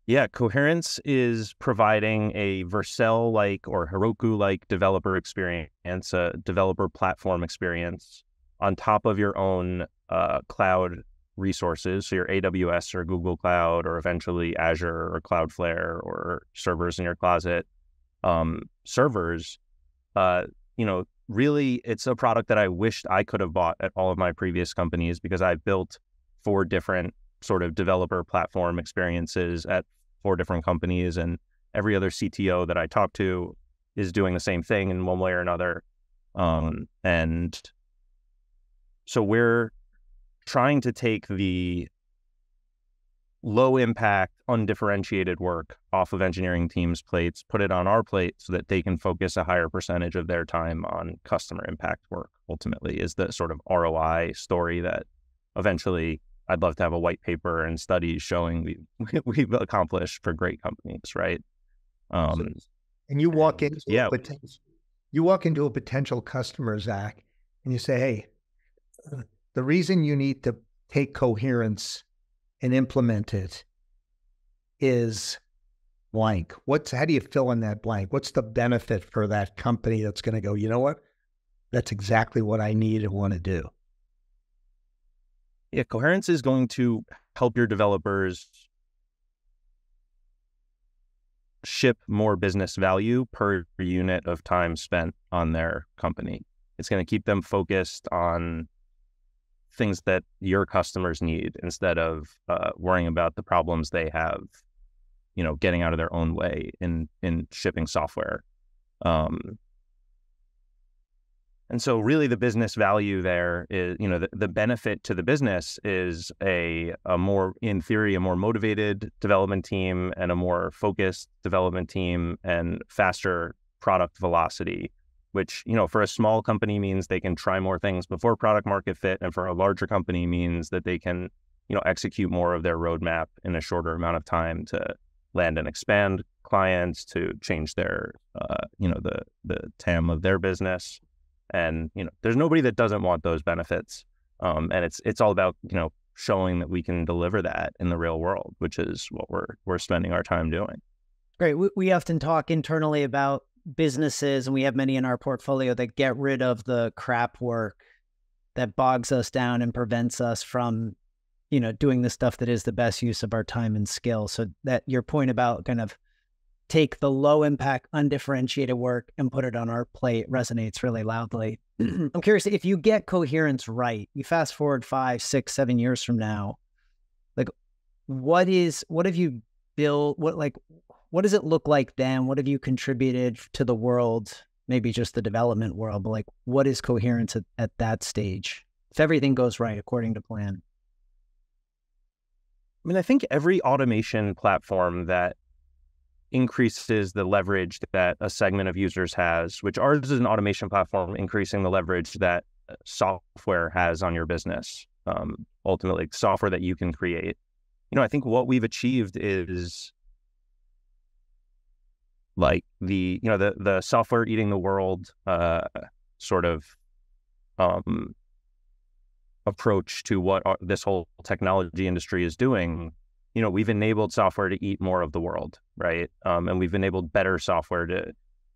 Yeah, Coherence is providing a Vercel like or Heroku like developer experience, a developer platform experience on top of your own uh, cloud resources. So your AWS or Google Cloud or eventually Azure or Cloudflare or servers in your closet um, servers. Uh, you know, really it's a product that I wished I could have bought at all of my previous companies because I built four different sort of developer platform experiences at four different companies and every other CTO that I talk to is doing the same thing in one way or another. Um, and so we're trying to take the low impact, undifferentiated work off of engineering teams' plates, put it on our plate so that they can focus a higher percentage of their time on customer impact work ultimately is the sort of ROI story that eventually I'd love to have a white paper and studies showing we we've accomplished for great companies, right? Um, and you walk into yeah. you walk into a potential customer, Zach, and you say, "Hey, the reason you need to take coherence and implement it is blank. What's how do you fill in that blank? What's the benefit for that company that's going to go, you know what? That's exactly what I need and want to do. Yeah, coherence is going to help your developers ship more business value per unit of time spent on their company. It's going to keep them focused on things that your customers need instead of uh, worrying about the problems they have, you know, getting out of their own way in in shipping software. Um, and so, really, the business value there is, you know, the, the benefit to the business is a a more, in theory, a more motivated development team and a more focused development team and faster product velocity which, you know, for a small company means they can try more things before product market fit. And for a larger company means that they can, you know, execute more of their roadmap in a shorter amount of time to land and expand clients, to change their, uh, you know, the, the TAM of their business. And, you know, there's nobody that doesn't want those benefits. Um, and it's, it's all about, you know, showing that we can deliver that in the real world, which is what we're, we're spending our time doing. Great. We, we often talk internally about businesses, and we have many in our portfolio that get rid of the crap work that bogs us down and prevents us from, you know, doing the stuff that is the best use of our time and skill. So that your point about kind of take the low impact, undifferentiated work and put it on our plate resonates really loudly. I'm curious if you get coherence right, you fast forward five, six, seven years from now, like what is what have you built what like what does it look like then? What have you contributed to the world? Maybe just the development world, but like, what is coherence at, at that stage? If everything goes right according to plan. I mean, I think every automation platform that increases the leverage that a segment of users has, which ours is an automation platform, increasing the leverage that uh, software has on your business, um, ultimately, software that you can create. You know, I think what we've achieved is like the you know the the software eating the world uh, sort of um, approach to what our, this whole technology industry is doing. You know, we've enabled software to eat more of the world, right? Um, and we've enabled better software to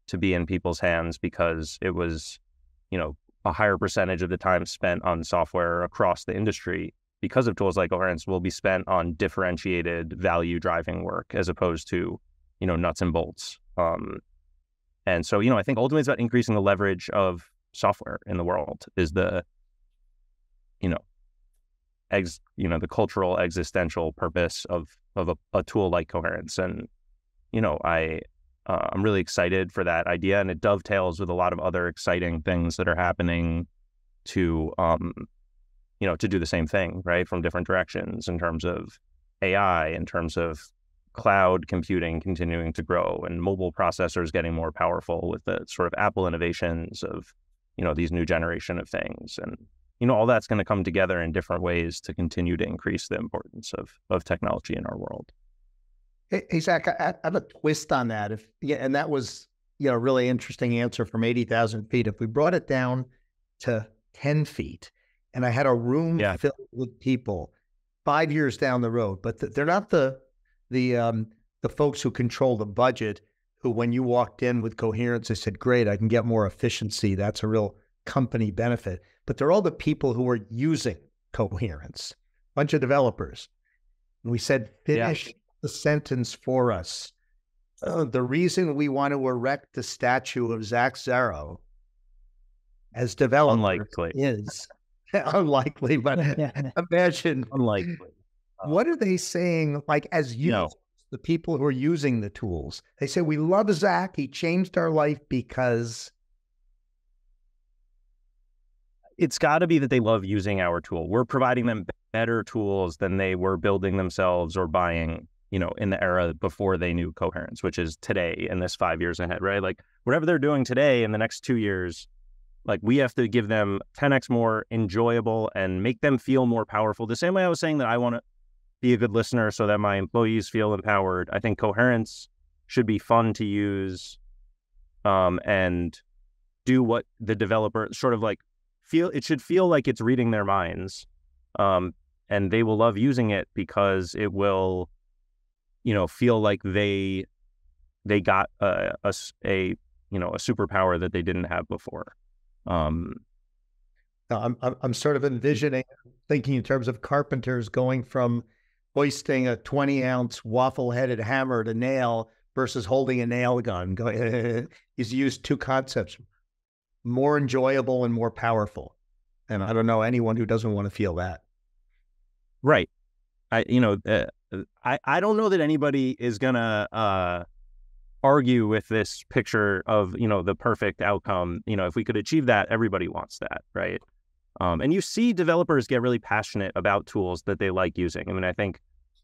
to be in people's hands because it was, you know, a higher percentage of the time spent on software across the industry because of tools like Orange will be spent on differentiated value driving work as opposed to, you know, nuts and bolts. Um, and so, you know, I think ultimately it's about increasing the leverage of software in the world is the, you know, ex, you know, the cultural existential purpose of of a, a tool like coherence. And, you know, I uh, I'm really excited for that idea, and it dovetails with a lot of other exciting things that are happening to, um, you know, to do the same thing, right, from different directions in terms of AI, in terms of cloud computing continuing to grow and mobile processors getting more powerful with the sort of Apple innovations of, you know, these new generation of things. And, you know, all that's going to come together in different ways to continue to increase the importance of, of technology in our world. Hey, hey Zach, I, I have a twist on that. If yeah, and that was you know a really interesting answer from eighty thousand feet. If we brought it down to ten feet, and I had a room yeah. filled with people, five years down the road, but they're not the the um, the folks who control the budget, who when you walked in with coherence, they said, "Great, I can get more efficiency. That's a real company benefit." But they're all the people who are using coherence, bunch of developers. And we said, "Finish yeah. the sentence for us." Uh, the reason we want to erect the statue of Zach Zero as developer unlikely. is unlikely, but imagine unlikely uh, what are they saying? Like as you, no. the people who are using the tools, they say we love Zach. He changed our life because it's got to be that they love using our tool. We're providing them better tools than they were building themselves or buying, you know, in the era before they knew coherence, which is today and this five years ahead, right? Like whatever they're doing today in the next two years, like we have to give them 10x more enjoyable and make them feel more powerful. The same way I was saying that I want to be a good listener so that my employees feel empowered. I think coherence should be fun to use um, and do what the developer sort of like feel it should feel like it's reading their minds um, and they will love using it because it will you know feel like they they got a, a, a you know a superpower that they didn't have before um, I'm, I'm sort of envisioning thinking in terms of carpenters going from hoisting a 20 ounce waffle headed hammer to nail versus holding a nail gun. He's used two concepts more enjoyable and more powerful. And I don't know anyone who doesn't want to feel that. Right. I, you know, uh, I, I don't know that anybody is going to uh, argue with this picture of, you know, the perfect outcome. You know, if we could achieve that, everybody wants that. Right. Um, and you see developers get really passionate about tools that they like using. I mean, I think,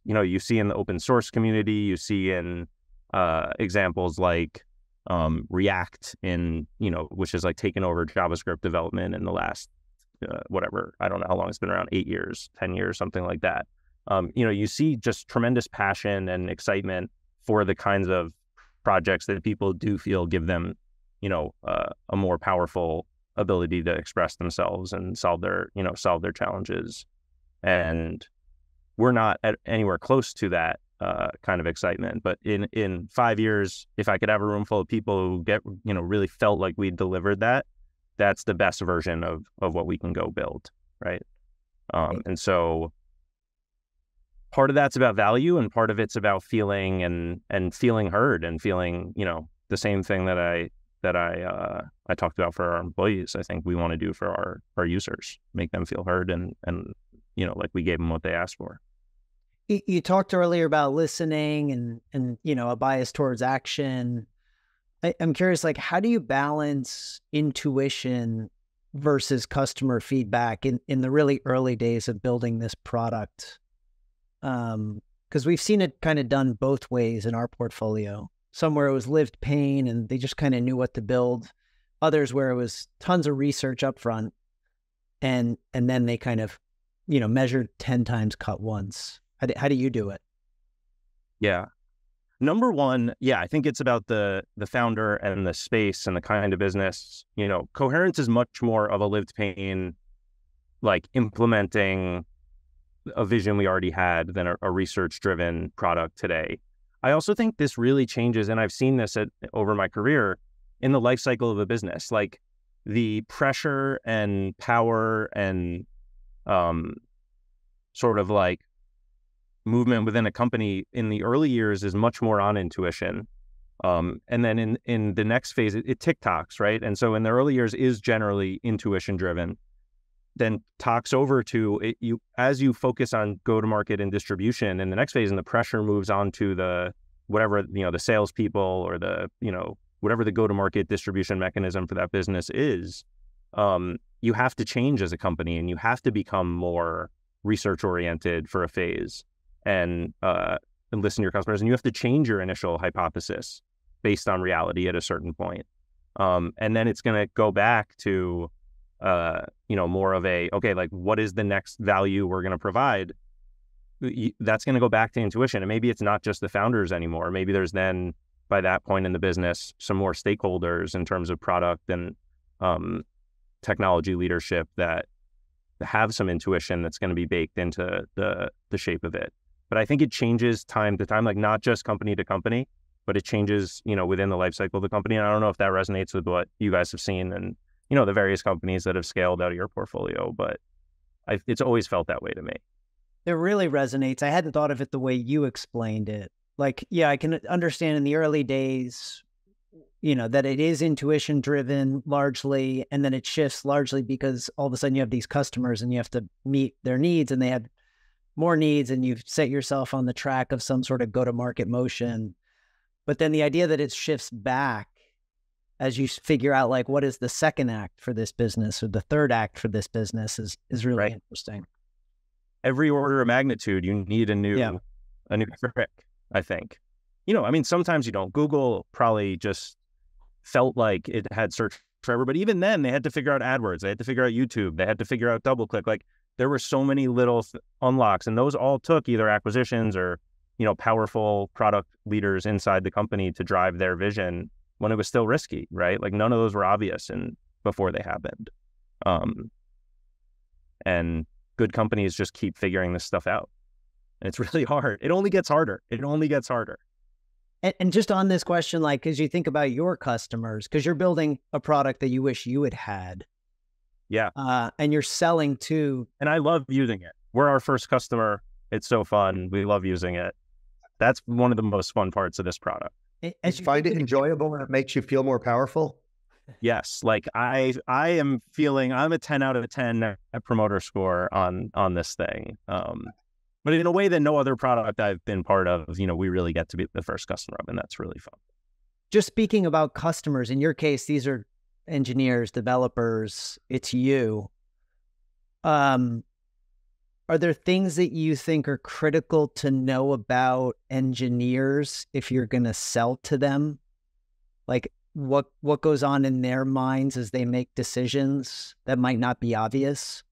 you know, you see in the open source community, you see in uh, examples like um, React in, you know, which is like taken over JavaScript development in the last uh, whatever, I don't know how long it's been around, eight years, 10 years, something like that. Um, you know, you see just tremendous passion and excitement for the kinds of projects that people do feel give them, you know, uh, a more powerful ability to express themselves and solve their you know solve their challenges and we're not anywhere close to that uh, kind of excitement but in in five years if i could have a room full of people who get you know really felt like we delivered that that's the best version of of what we can go build right um, and so part of that's about value and part of it's about feeling and and feeling heard and feeling you know the same thing that i that I uh, I talked about for our employees. I think we want to do for our our users, make them feel heard, and and you know, like we gave them what they asked for. You, talked earlier about listening and and you know a bias towards action. I, I'm curious, like, how do you balance intuition versus customer feedback in in the really early days of building this product? Um, because we've seen it kind of done both ways in our portfolio some where it was lived pain and they just kind of knew what to build others where it was tons of research up front and and then they kind of you know measured 10 times cut once how do, how do you do it yeah number one yeah i think it's about the the founder and the space and the kind of business you know coherence is much more of a lived pain like implementing a vision we already had than a, a research driven product today I also think this really changes, and I've seen this at, over my career in the life cycle of a business, like the pressure and power and um, sort of like movement within a company in the early years is much more on intuition. Um, and then in in the next phase, it, it tocks right? And so in the early years is generally intuition driven then talks over to it, you as you focus on go to market and distribution and the next phase and the pressure moves on to the whatever you know the salespeople or the you know whatever the go to market distribution mechanism for that business is um, you have to change as a company and you have to become more research oriented for a phase and uh, and listen to your customers and you have to change your initial hypothesis based on reality at a certain point um, and then it's going to go back to uh, you know, more of a okay, like what is the next value we're going to provide? That's going to go back to intuition, and maybe it's not just the founders anymore. Maybe there's then by that point in the business some more stakeholders in terms of product and um, technology leadership that have some intuition that's going to be baked into the the shape of it. But I think it changes time to time, like not just company to company, but it changes, you know, within the life cycle of the company. And I don't know if that resonates with what you guys have seen and you know, the various companies that have scaled out of your portfolio, but i it's always felt that way to me. It really resonates. I hadn't thought of it the way you explained it. Like, yeah, I can understand in the early days, you know, that it is intuition driven largely, and then it shifts largely because all of a sudden you have these customers and you have to meet their needs and they have more needs and you've set yourself on the track of some sort of go to market motion. But then the idea that it shifts back as you figure out like what is the second act for this business or the third act for this business is is really right. interesting. Every order of magnitude, you need a new yeah. a new trick. I think. You know, I mean, sometimes you don't. Google probably just felt like it had search forever, but even then, they had to figure out AdWords, they had to figure out YouTube, they had to figure out DoubleClick. Like there were so many little th- unlocks, and those all took either acquisitions or you know powerful product leaders inside the company to drive their vision when it was still risky, right? Like none of those were obvious and before they happened. Um, and good companies just keep figuring this stuff out. And it's really hard. It only gets harder. It only gets harder. And, and just on this question, like as you think about your customers, because you're building a product that you wish you had had. Yeah. Uh, and you're selling to. And I love using it. We're our first customer. It's so fun. We love using it. That's one of the most fun parts of this product. As you find it enjoyable and it makes you feel more powerful. Yes, like I I am feeling I'm a 10 out of a 10 promoter score on on this thing. Um but in a way that no other product I've been part of, you know, we really get to be the first customer of and that's really fun. Just speaking about customers, in your case these are engineers, developers, it's you. Um are there things that you think are critical to know about engineers if you're going to sell to them like what what goes on in their minds as they make decisions that might not be obvious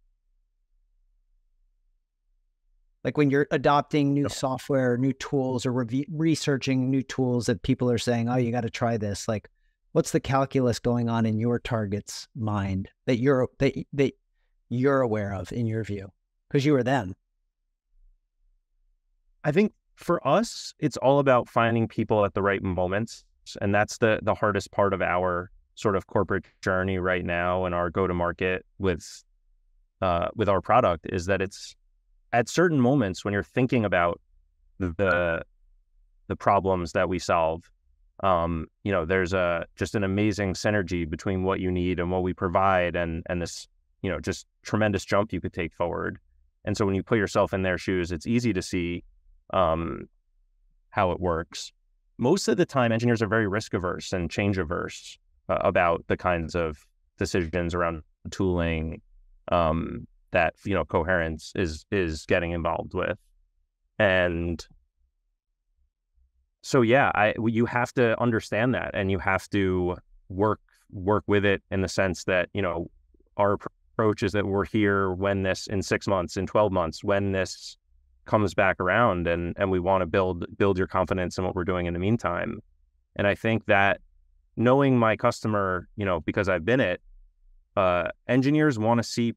like when you're adopting new software new tools or re- researching new tools that people are saying oh you got to try this like what's the calculus going on in your target's mind that you're that, that you're aware of in your view because you were then. I think for us, it's all about finding people at the right moments. And that's the the hardest part of our sort of corporate journey right now and our go to market with uh, with our product is that it's at certain moments when you're thinking about the the problems that we solve um, you know there's a just an amazing synergy between what you need and what we provide and and this you know just tremendous jump you could take forward and so when you put yourself in their shoes, it's easy to see um, how it works. Most of the time, engineers are very risk averse and change averse uh, about the kinds of decisions around tooling um, that you know coherence is is getting involved with, and so yeah, I you have to understand that, and you have to work work with it in the sense that you know our approach is that we're here when this in six months, in 12 months, when this comes back around and and we want to build build your confidence in what we're doing in the meantime. And I think that knowing my customer, you know, because I've been it, uh, engineers want to see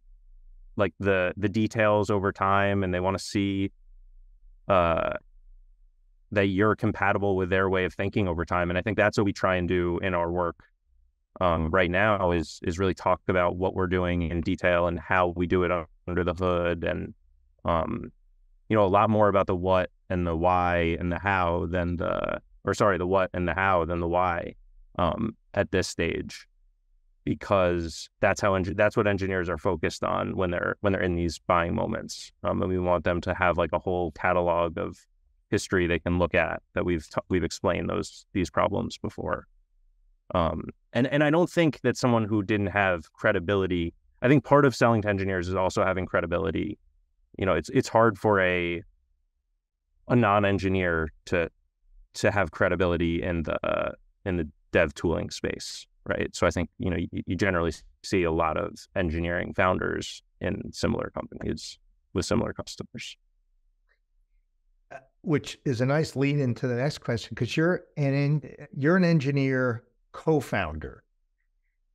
like the the details over time and they want to see uh that you're compatible with their way of thinking over time. And I think that's what we try and do in our work um, right now is is really talk about what we're doing in detail and how we do it under the hood and um, you know a lot more about the what and the why and the how than the or sorry the what and the how than the why um, at this stage because that's how enge- that's what engineers are focused on when they're when they're in these buying moments um, and we want them to have like a whole catalog of history they can look at that we've t- we've explained those these problems before um, and and I don't think that someone who didn't have credibility. I think part of selling to engineers is also having credibility. You know, it's it's hard for a a non-engineer to to have credibility in the uh, in the dev tooling space, right? So I think you know you, you generally see a lot of engineering founders in similar companies with similar customers. Uh, which is a nice lead into the next question because you're an you're an engineer co-founder.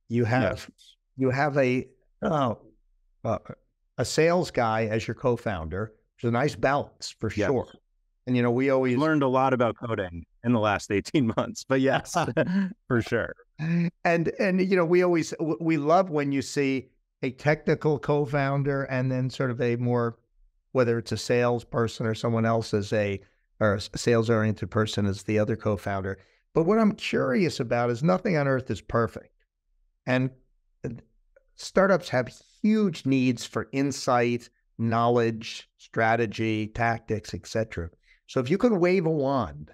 You have yes. you have a uh, uh, a sales guy as your co-founder. It's a nice balance for yes. sure. And you know, we always learned a lot about coding in the last 18 months, but yes, for sure. And and you know, we always we love when you see a technical co-founder and then sort of a more whether it's a salesperson or someone else as a or a sales oriented person as the other co-founder but what I'm curious about is nothing on earth is perfect. And uh, startups have huge needs for insight, knowledge, strategy, tactics, etc. So if you could wave a wand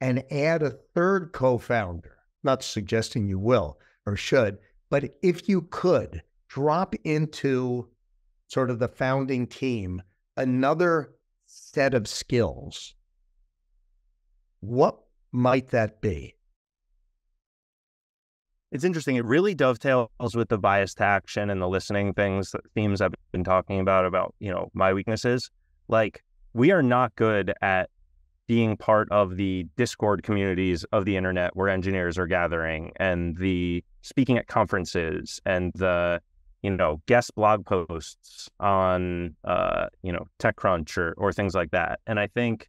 and add a third co-founder, not suggesting you will or should, but if you could drop into sort of the founding team another set of skills, what might that be? It's interesting. It really dovetails with the biased action and the listening things, themes I've been talking about, about, you know, my weaknesses. Like, we are not good at being part of the Discord communities of the internet where engineers are gathering and the speaking at conferences and the, you know, guest blog posts on, uh, you know, TechCrunch or, or things like that. And I think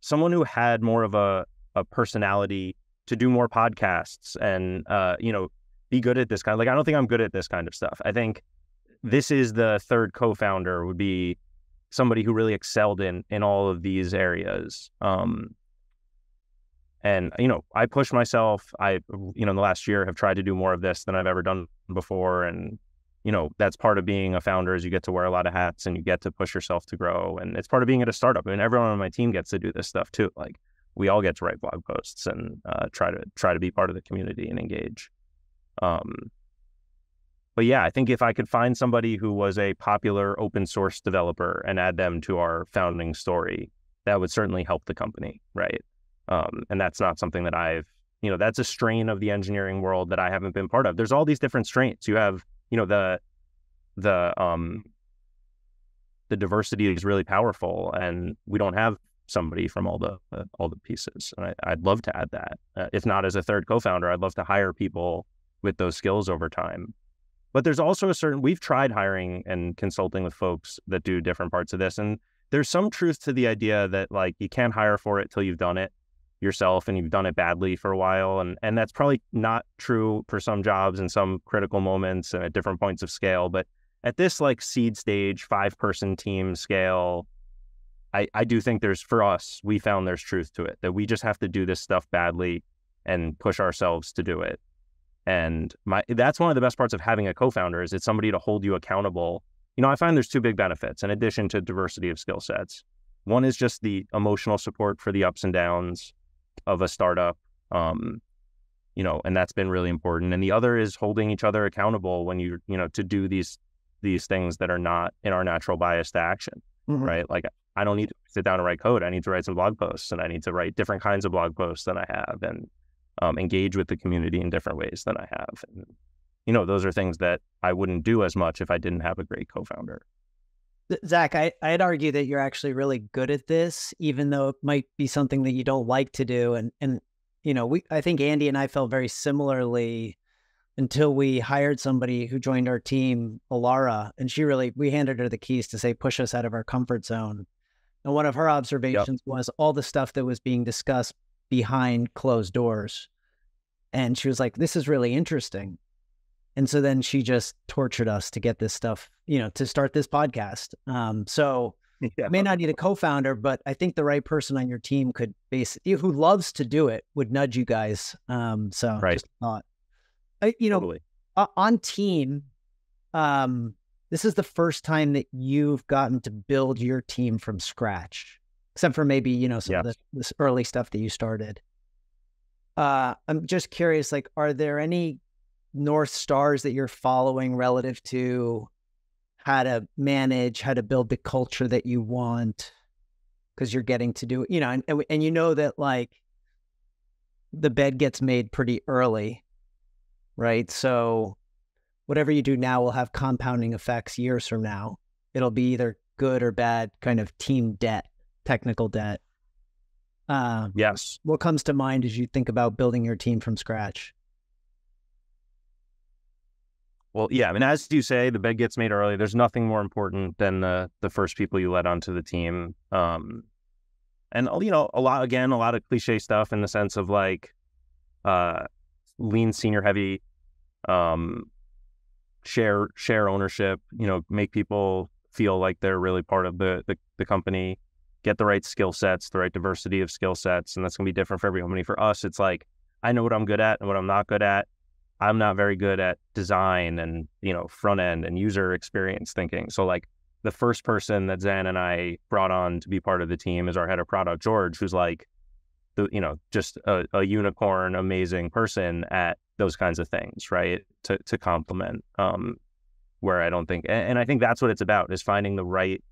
someone who had more of a a personality to do more podcasts and uh, you know be good at this kind. Of, like I don't think I'm good at this kind of stuff. I think this is the third co-founder would be somebody who really excelled in in all of these areas. Um, and you know I push myself. I you know in the last year have tried to do more of this than I've ever done before, and you know that's part of being a founder is you get to wear a lot of hats and you get to push yourself to grow, and it's part of being at a startup. I and mean, everyone on my team gets to do this stuff too. Like we all get to write blog posts and uh, try to try to be part of the community and engage. Um, but yeah, I think if I could find somebody who was a popular open source developer and add them to our founding story, that would certainly help the company, right? Um, and that's not something that I've, you know, that's a strain of the engineering world that I haven't been part of. There's all these different strains. You have, you know, the the um the diversity is really powerful, and we don't have somebody from all the uh, all the pieces. And I, would love to add that. Uh, if not as a third co-founder, I'd love to hire people with those skills over time. But there's also a certain we've tried hiring and consulting with folks that do different parts of this, and there's some truth to the idea that like you can't hire for it till you've done it yourself and you've done it badly for a while and and that's probably not true for some jobs and some critical moments and at different points of scale but at this like seed stage five person team scale I, I do think there's for us, we found there's truth to it that we just have to do this stuff badly and push ourselves to do it. And my that's one of the best parts of having a co-founder is it's somebody to hold you accountable. You know, I find there's two big benefits in addition to diversity of skill sets. One is just the emotional support for the ups and downs of a startup. Um, you know, and that's been really important. And the other is holding each other accountable when you, you know, to do these these things that are not in our natural bias to action. Mm-hmm. Right. Like I don't need mm. to sit down and write code. I need to write some blog posts and I need to write different kinds of blog posts than I have and um, engage with the community in different ways than I have. And, you know, those are things that I wouldn't do as much if I didn't have a great co founder. Zach, I, I'd argue that you're actually really good at this, even though it might be something that you don't like to do. And, and you know, we I think Andy and I felt very similarly until we hired somebody who joined our team, Alara, and she really we handed her the keys to say push us out of our comfort zone. And one of her observations yep. was all the stuff that was being discussed behind closed doors. And she was like, this is really interesting. And so then she just tortured us to get this stuff, you know, to start this podcast. Um, so yeah. may not need a co-founder, but I think the right person on your team could basically, who loves to do it would nudge you guys. Um, so right. just thought, I, you know, totally. uh, on team, um, this is the first time that you've gotten to build your team from scratch, except for maybe, you know, some yes. of the, this early stuff that you started. Uh, I'm just curious, like, are there any North Stars that you're following relative to how to manage, how to build the culture that you want? Because you're getting to do, you know, and, and you know that like the bed gets made pretty early, right? So whatever you do now will have compounding effects years from now. It'll be either good or bad kind of team debt, technical debt. Uh, yes. What comes to mind as you think about building your team from scratch? Well, yeah, I mean, as you say, the bed gets made early. There's nothing more important than the the first people you let onto the team. Um, and uh, you know, a lot again, a lot of cliche stuff in the sense of like uh, lean senior heavy. Um, share share ownership. You know, make people feel like they're really part of the the, the company. Get the right skill sets, the right diversity of skill sets, and that's going to be different for every company. For us, it's like I know what I'm good at and what I'm not good at. I'm not very good at design and you know front end and user experience thinking. So like the first person that Zan and I brought on to be part of the team is our head of product, George, who's like, you know, just a, a unicorn, amazing person at those kinds of things, right? To to complement, um, where I don't think, and, and I think that's what it's about is finding the right,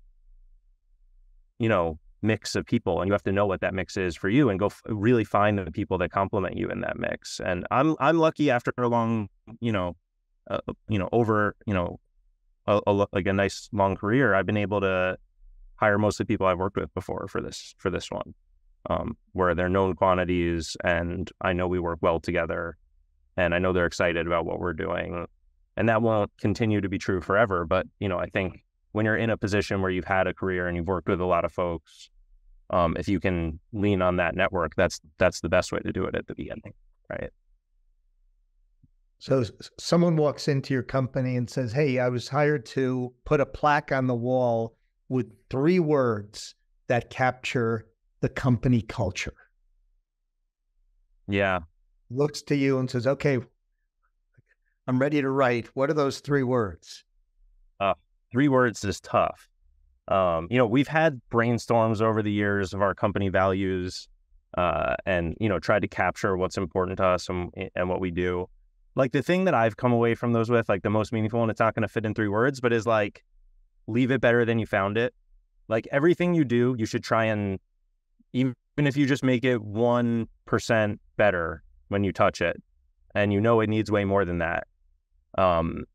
you know, mix of people, and you have to know what that mix is for you, and go f- really find the people that complement you in that mix. And I'm I'm lucky after a long, you know, uh, you know, over, you know, a, a, like a nice long career, I've been able to hire mostly people I've worked with before for this for this one um, where they're known quantities and I know we work well together and I know they're excited about what we're doing. And that won't continue to be true forever. But, you know, I think when you're in a position where you've had a career and you've worked with a lot of folks, um, if you can lean on that network, that's that's the best way to do it at the beginning, right? So someone walks into your company and says, "Hey, I was hired to put a plaque on the wall with three words that capture the company culture. Yeah. Looks to you and says, okay, I'm ready to write. What are those three words? Uh, three words is tough. Um, you know, we've had brainstorms over the years of our company values uh, and, you know, tried to capture what's important to us and, and what we do. Like the thing that I've come away from those with, like the most meaningful, and it's not going to fit in three words, but is like, leave it better than you found it. Like everything you do, you should try and even if you just make it 1% better when you touch it and you know it needs way more than that um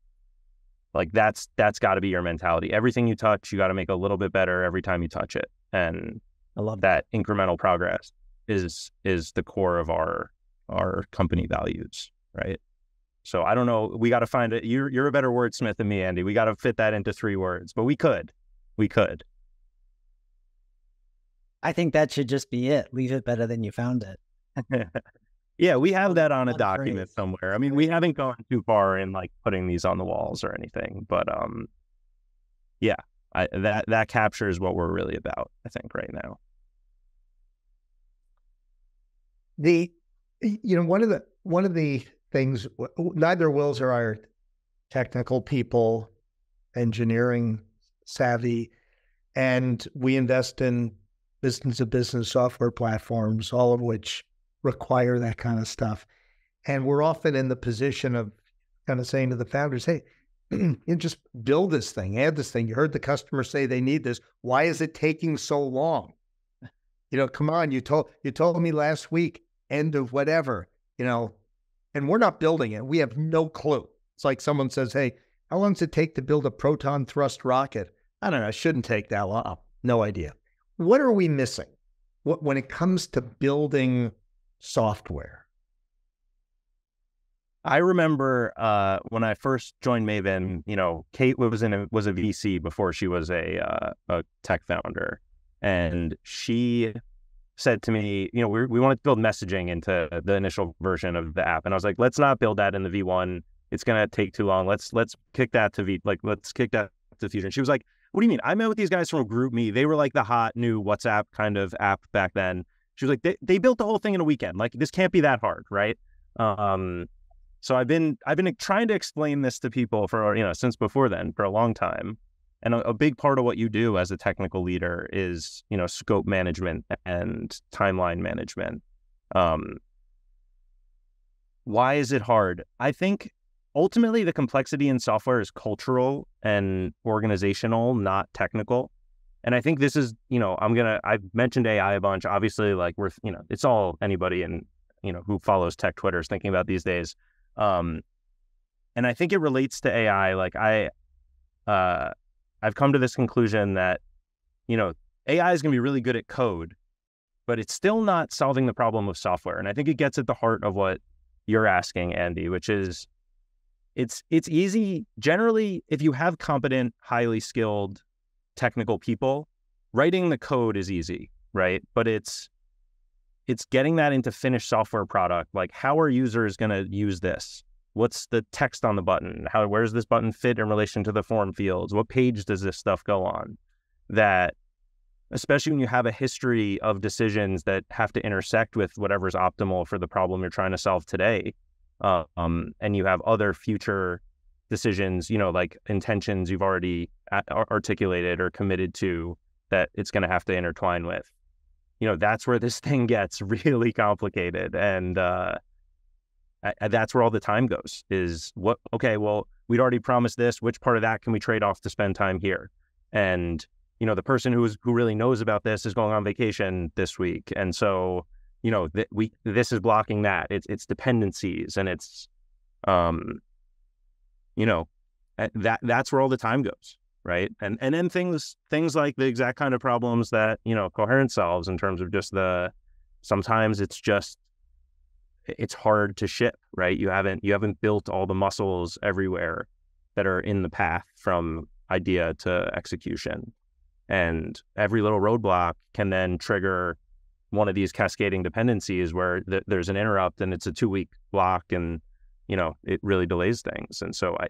like that's that's got to be your mentality everything you touch you got to make a little bit better every time you touch it and i love that, that incremental progress is is the core of our our company values right so i don't know we got to find it you're, you're a better wordsmith than me andy we got to fit that into three words but we could we could I think that should just be it. Leave it better than you found it. yeah, we have that on a document somewhere. I mean, we haven't gone too far in like putting these on the walls or anything, but um, yeah, I, that that captures what we're really about. I think right now. The, you know, one of the one of the things neither Wills or I are technical people, engineering savvy, and we invest in business to business software platforms, all of which require that kind of stuff. And we're often in the position of kind of saying to the founders, hey, you just build this thing, add this thing. You heard the customer say they need this. Why is it taking so long? You know, come on, you told you told me last week, end of whatever, you know, and we're not building it. We have no clue. It's like someone says, Hey, how long does it take to build a proton thrust rocket? I don't know, it shouldn't take that long. No idea what are we missing when it comes to building software? I remember uh, when I first joined Maven. You know, Kate was in a, was a VC before she was a uh, a tech founder, and she said to me, you know, we we want to build messaging into the initial version of the app, and I was like, let's not build that in the V one. It's gonna take too long. Let's let's kick that to V like let's kick that to Fusion. She was like, what do you mean? I met with these guys from Group Me. They were like the hot new WhatsApp kind of app back then. She was like, they, they built the whole thing in a weekend. Like this can't be that hard, right? Um, so I've been I've been trying to explain this to people for you know since before then for a long time. And a, a big part of what you do as a technical leader is you know scope management and timeline management. Um, why is it hard? I think ultimately the complexity in software is cultural and organizational not technical and i think this is you know i'm gonna i've mentioned ai a bunch obviously like we're you know it's all anybody and you know who follows tech twitter is thinking about these days um and i think it relates to ai like i uh i've come to this conclusion that you know ai is gonna be really good at code but it's still not solving the problem of software and i think it gets at the heart of what you're asking andy which is it's it's easy generally if you have competent highly skilled technical people writing the code is easy right but it's it's getting that into finished software product like how are users going to use this what's the text on the button how where does this button fit in relation to the form fields what page does this stuff go on that especially when you have a history of decisions that have to intersect with whatever's optimal for the problem you're trying to solve today uh, um, and you have other future decisions, you know, like intentions you've already articulated or committed to that it's going to have to intertwine with. You know, that's where this thing gets really complicated, and uh, I, that's where all the time goes. Is what okay? Well, we'd already promised this. Which part of that can we trade off to spend time here? And you know, the person who is who really knows about this is going on vacation this week, and so you know that we this is blocking that it's it's dependencies and it's um you know eh, that that's where all the time goes right and and then things things like the exact kind of problems that you know coherent solves in terms of just the sometimes it's just it's hard to ship right you haven't you haven't built all the muscles everywhere that are in the path from idea to execution and every little roadblock can then trigger one of these cascading dependencies where th- there's an interrupt and it's a two week block and you know it really delays things and so i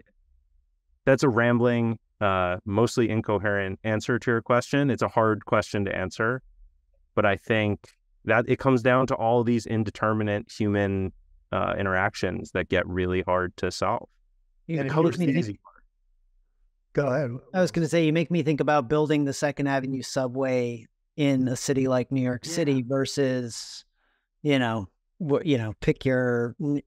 that's a rambling uh, mostly incoherent answer to your question it's a hard question to answer but i think that it comes down to all these indeterminate human uh, interactions that get really hard to solve yeah, color's the easy part go ahead i was going to say you make me think about building the second avenue subway in a city like New York yeah. City versus, you know, you know, pick your, you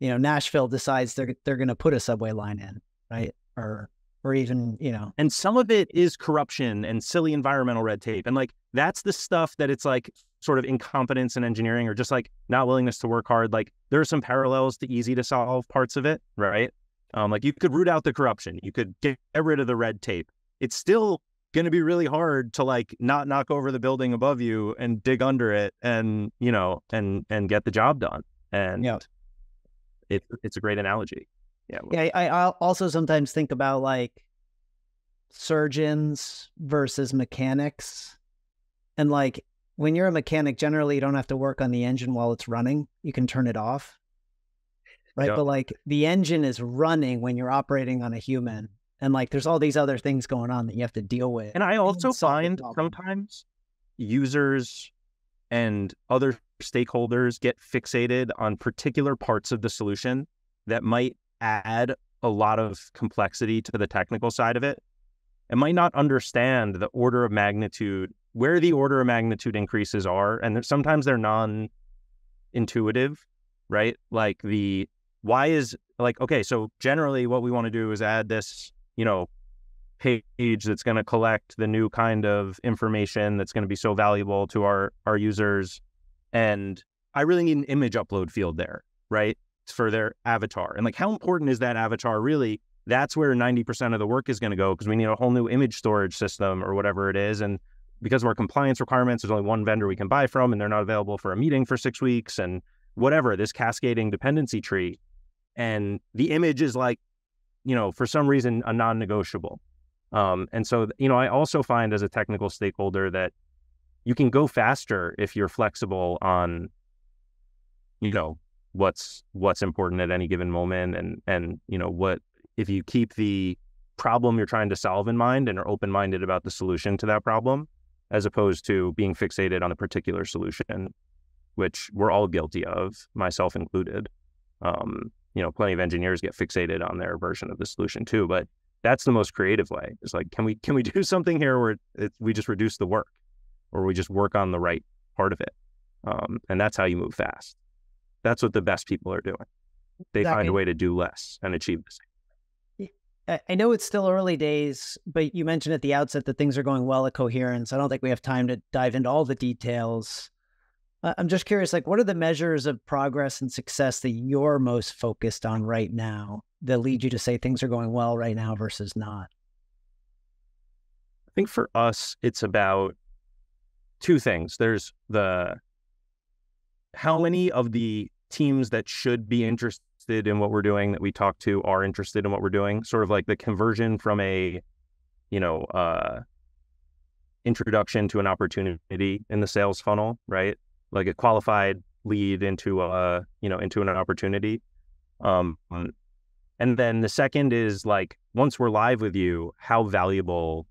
know, Nashville decides they're they're going to put a subway line in, right? Or or even you know, and some of it is corruption and silly environmental red tape, and like that's the stuff that it's like sort of incompetence in engineering or just like not willingness to work hard. Like there are some parallels to easy to solve parts of it, right? Um, like you could root out the corruption, you could get rid of the red tape. It's still going to be really hard to like not knock over the building above you and dig under it and you know and and get the job done and yeah it, it's a great analogy yeah yeah I, also sometimes think about like surgeons versus mechanics and like when you're a mechanic generally you don't have to work on the engine while it's running you can turn it off right yeah. but like the engine is running when you're operating on a human and like there's all these other things going on that you have to deal with and i also and find sometimes users and other stakeholders get fixated on particular parts of the solution that might add a lot of complexity to the technical side of it and might not understand the order of magnitude where the order of magnitude increases are and sometimes they're non intuitive right like the why is like okay so generally what we want to do is add this you know, page that's going to collect the new kind of information that's going to be so valuable to our our users and i really need an image upload field there right for their avatar and like how important is that avatar really that's where 90% of the work is going to go because we need a whole new image storage system or whatever it is and because of our compliance requirements there's only one vendor we can buy from and they're not available for a meeting for 6 weeks and whatever this cascading dependency tree and the image is like you know, for some reason, a non-negotiable. Um, and so, you know, I also find as a technical stakeholder that you can go faster if you're flexible on, you know, what's what's important at any given moment, and and you know what if you keep the problem you're trying to solve in mind and are open minded about the solution to that problem, as opposed to being fixated on a particular solution, which we're all guilty of, myself included. Um, you know, plenty of engineers get fixated on their version of the solution too. But that's the most creative way. It's like, can we can we do something here where it, we just reduce the work, or we just work on the right part of it, um, and that's how you move fast. That's what the best people are doing. They exactly. find a way to do less and achieve the same. I know it's still early days, but you mentioned at the outset that things are going well at Coherence. I don't think we have time to dive into all the details. I'm just curious, like, what are the measures of progress and success that you're most focused on right now that lead you to say things are going well right now versus not? I think for us, it's about two things. There's the how many of the teams that should be interested in what we're doing that we talk to are interested in what we're doing, sort of like the conversion from a, you know, uh, introduction to an opportunity in the sales funnel, right? like a qualified lead into a you know into an opportunity um and then the second is like once we're live with you how valuable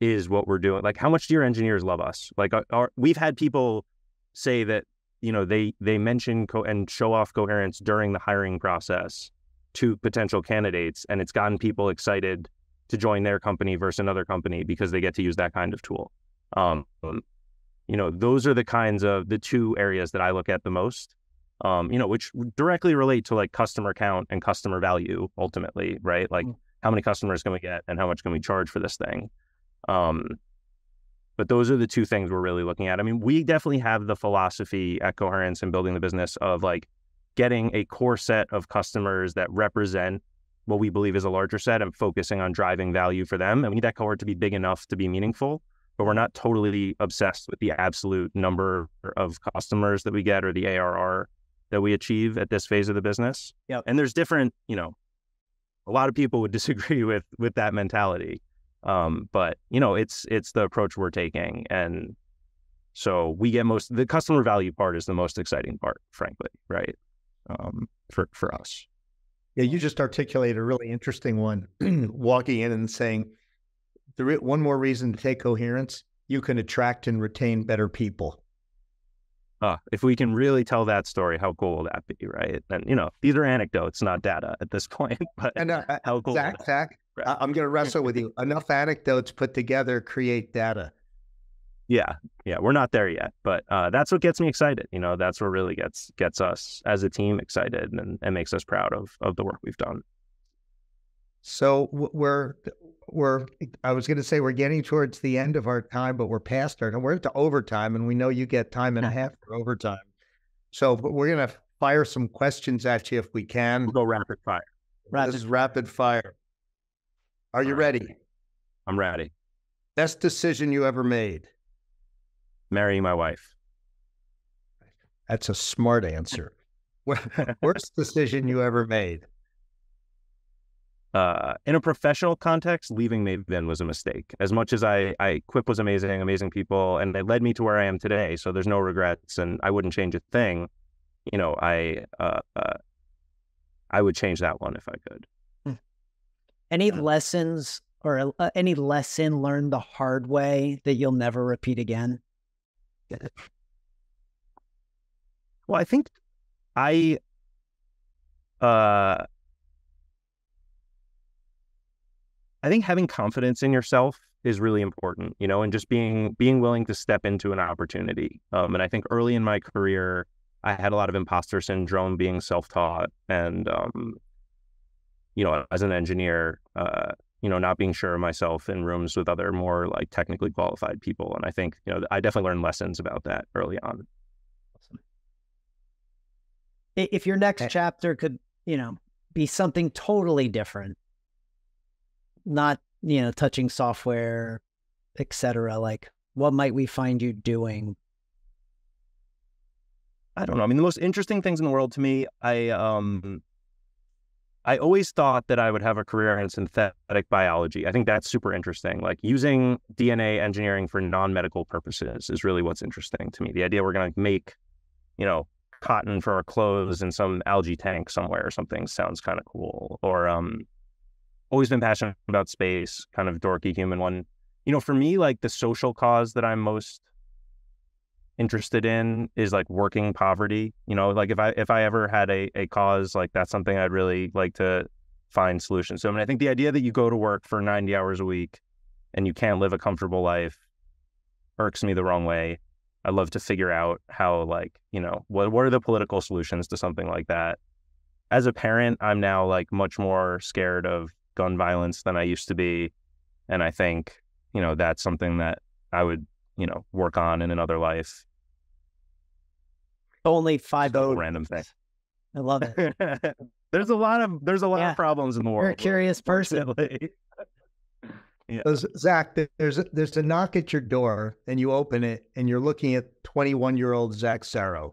is what we're doing like how much do your engineers love us like are, are, we've had people say that you know they they mention co- and show off coherence during the hiring process to potential candidates and it's gotten people excited to join their company versus another company because they get to use that kind of tool um, mm you know those are the kinds of the two areas that i look at the most um, you know which directly relate to like customer count and customer value ultimately right like mm. how many customers can we get and how much can we charge for this thing um, but those are the two things we're really looking at i mean we definitely have the philosophy at coherence and building the business of like getting a core set of customers that represent what we believe is a larger set and focusing on driving value for them and we need that cohort to be big enough to be meaningful but we're not totally obsessed with the absolute number of customers that we get or the ARR that we achieve at this phase of the business. Yeah, And there's different, you know, a lot of people would disagree with with that mentality. Um, but you know, it's it's the approach we're taking. And so we get most the customer value part is the most exciting part, frankly, right? Um, for for us. Yeah, you just articulated a really interesting one. Walking in and saying, the re- one more reason to take coherence you can attract and retain better people uh, if we can really tell that story, how cool will that be, right? And you know, these are anecdotes, not data at this point. But and, uh, how cool, Zach? Zach, right. I'm going to wrestle with you. Enough anecdotes put together create data. Yeah, yeah, we're not there yet, but uh, that's what gets me excited. You know, that's what really gets gets us as a team excited and, and makes us proud of of the work we've done. So we're we're I was going to say we're getting towards the end of our time, but we're past our time. We're into overtime, and we know you get time and a half for overtime. So we're going to fire some questions at you if we can. We'll go rapid fire. Rapid. This is rapid fire. Are you ready? I'm ready. Best decision you ever made? Marrying my wife. That's a smart answer. Worst decision you ever made? Uh, in a professional context, leaving Made Then was a mistake. As much as I, I Quip was amazing, amazing people, and they led me to where I am today. So there's no regrets, and I wouldn't change a thing. You know, I uh, uh I would change that one if I could. Hmm. Any yeah. lessons or uh, uh, any lesson learned the hard way that you'll never repeat again? well, I think I uh I think having confidence in yourself is really important, you know, and just being being willing to step into an opportunity. Um, and I think early in my career, I had a lot of imposter syndrome, being self taught, and um, you know, as an engineer, uh, you know, not being sure of myself in rooms with other more like technically qualified people. And I think you know, I definitely learned lessons about that early on. If your next eh chapter could, you know, be something totally different, not you know touching software etc like what might we find you doing i don't know i mean the most interesting things in the world to me i um i always thought that i would have a career in synthetic biology i think that's super interesting like using dna engineering for non-medical purposes is really what's interesting to me the idea we're going to make you know cotton for our clothes in some algae tank somewhere or something sounds kind of cool or um always been passionate about space, kind of dorky human one. You know, for me, like the social cause that I'm most interested in is like working poverty. You know, like if I if I ever had a a cause, like that's something I'd really like to find solutions. So I mean, I think the idea that you go to work for 90 hours a week and you can't live a comfortable life irks me the wrong way. I love to figure out how like, you know, what what are the political solutions to something like that? As a parent, I'm now like much more scared of gun violence than I used to be. And I think, you know, that's something that I would, you know, work on in another life. Only five O random thing. I love it. there's a lot of there's a lot yeah. of problems in the world. You're a curious person. yeah. Zach, there's a, there's a knock at your door, and you open it, and you're looking at 21 year old Zach Sarrow,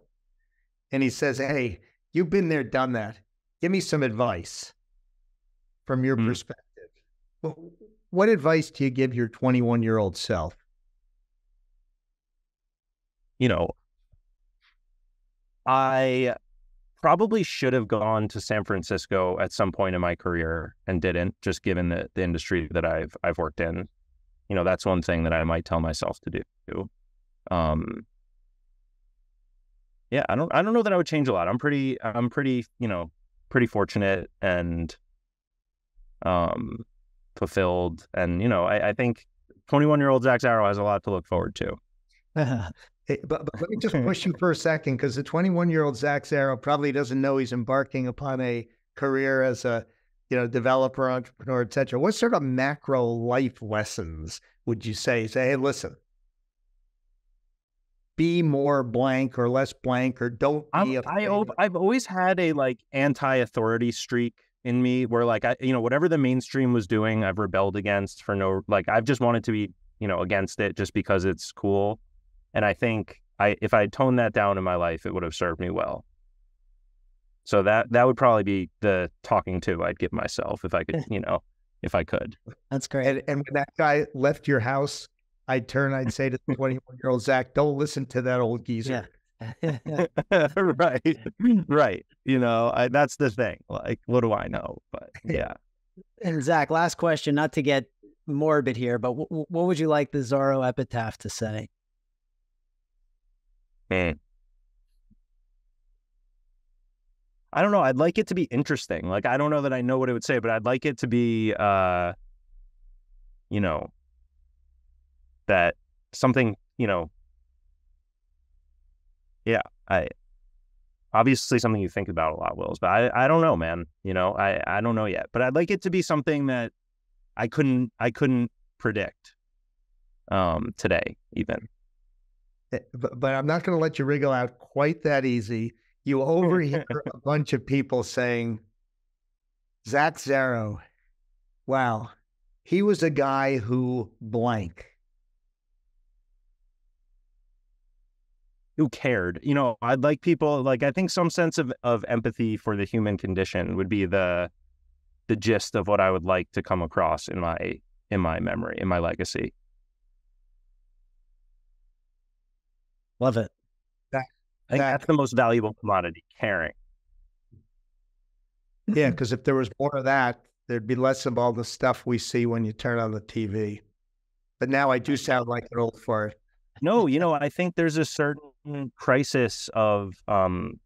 and he says, "Hey, you've been there, done that. Give me some advice." from your mm-hmm. perspective. What, what advice do you give your 21 year old self? You know, I probably should have gone to San Francisco at some point in my career and didn't, just given the, the industry that I've I've worked in. You know, that's one thing that I might tell myself to do. Um, yeah, I don't I don't know that I would change a lot. I'm pretty I'm pretty, you know, pretty fortunate and um, fulfilled. And, you know, I, I think 21 year old Zach Arrow has a lot to look forward to. hey, but, but, let me just push you for a second because the 21 year old Zach Arrow probably doesn't know he's embarking upon a career as a you know developer, entrepreneur, etc. What sort of macro life lessons would you say? Say, hey, listen, be more blank or less blank or don't be i I have always had a like anti-authority streak in me where like I, you know, whatever the mainstream was doing, I've rebelled against for no, like I've just wanted to be, you know, against it just because it's cool. And I think I, if I had toned that down in my life, it would have served me well. So that, that would probably be the talking to I'd give myself if I could, you know, if I could. That's great. And, and when that guy left your house, I'd turn, I'd say to the 21 year old Zach, don't listen to that old geezer. right, right. You know, I, that's the thing. Like, what do I know? But yeah. And Zach, last question, not to get morbid here, but w- w- what would you like the Zorro epitaph to say? Man. Hmm. I don't know. I'd like it to be interesting. Like, I don't know that I know what it would say, but I'd like it to be, uh, you know, that something, you know, yeah, I obviously something you think about a lot, Wills, but I, I don't know, man. You know, I, I don't know yet. But I'd like it to be something that I couldn't I couldn't predict um today even. Eh, but, but I'm not going to let you wriggle out quite that easy. You overhear a bunch of people saying, Zach Zarrow, wow, he was a guy who blank. who cared. You know, I'd like people like I think some sense of of empathy for the human condition would be the the gist of what I would like to come across in my in my memory, in my legacy. Love it. That, that that's the most valuable commodity, caring. Yeah, because if there was more of that, there'd be less of all the stuff we see when you turn on the TV. But now I do sound like an old fart no, you know, I think there's a certain crisis of, um,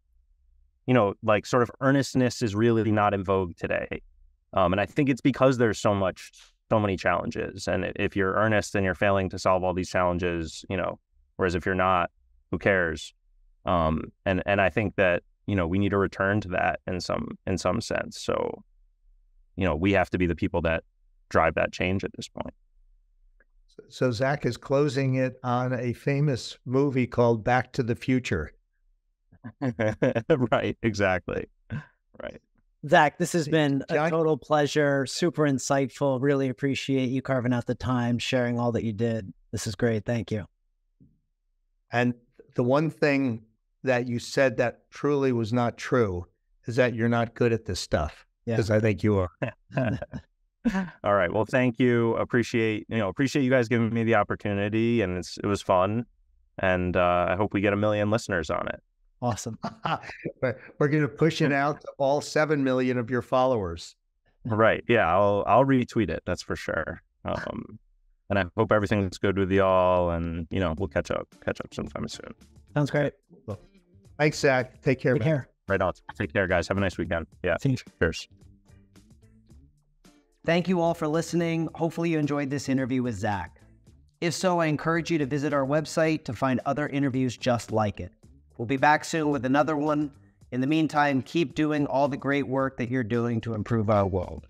you know, like sort of earnestness is really not in vogue today. Um, and I think it's because there's so much, so many challenges. And if you're earnest and you're failing to solve all these challenges, you know, whereas if you're not, who cares? Um, and and I think that you know we need to return to that in some in some sense. So, you know, we have to be the people that drive that change at this point. So Zach is closing it on a famous movie called Back to the Future. right, exactly. Right. Zach, this has been a total pleasure, super insightful. Really appreciate you carving out the time, sharing all that you did. This is great. Thank you. And the one thing that you said that truly was not true is that you're not good at this stuff because yeah. I think you are. All right. Well, thank you. Appreciate you know appreciate you guys giving me the opportunity, and it's it was fun, and uh, I hope we get a million listeners on it. Awesome. we're we're going to push it out to all seven million of your followers. Right. Yeah. I'll I'll retweet it. That's for sure. Um, and I hope everything's good with y'all, and you know we'll catch up catch up sometime soon. Sounds great. Well, thanks, Zach. Take care. Take man. care. Right on. Take care, guys. Have a nice weekend. Yeah. Cheers. Thank you all for listening. Hopefully, you enjoyed this interview with Zach. If so, I encourage you to visit our website to find other interviews just like it. We'll be back soon with another one. In the meantime, keep doing all the great work that you're doing to improve our world.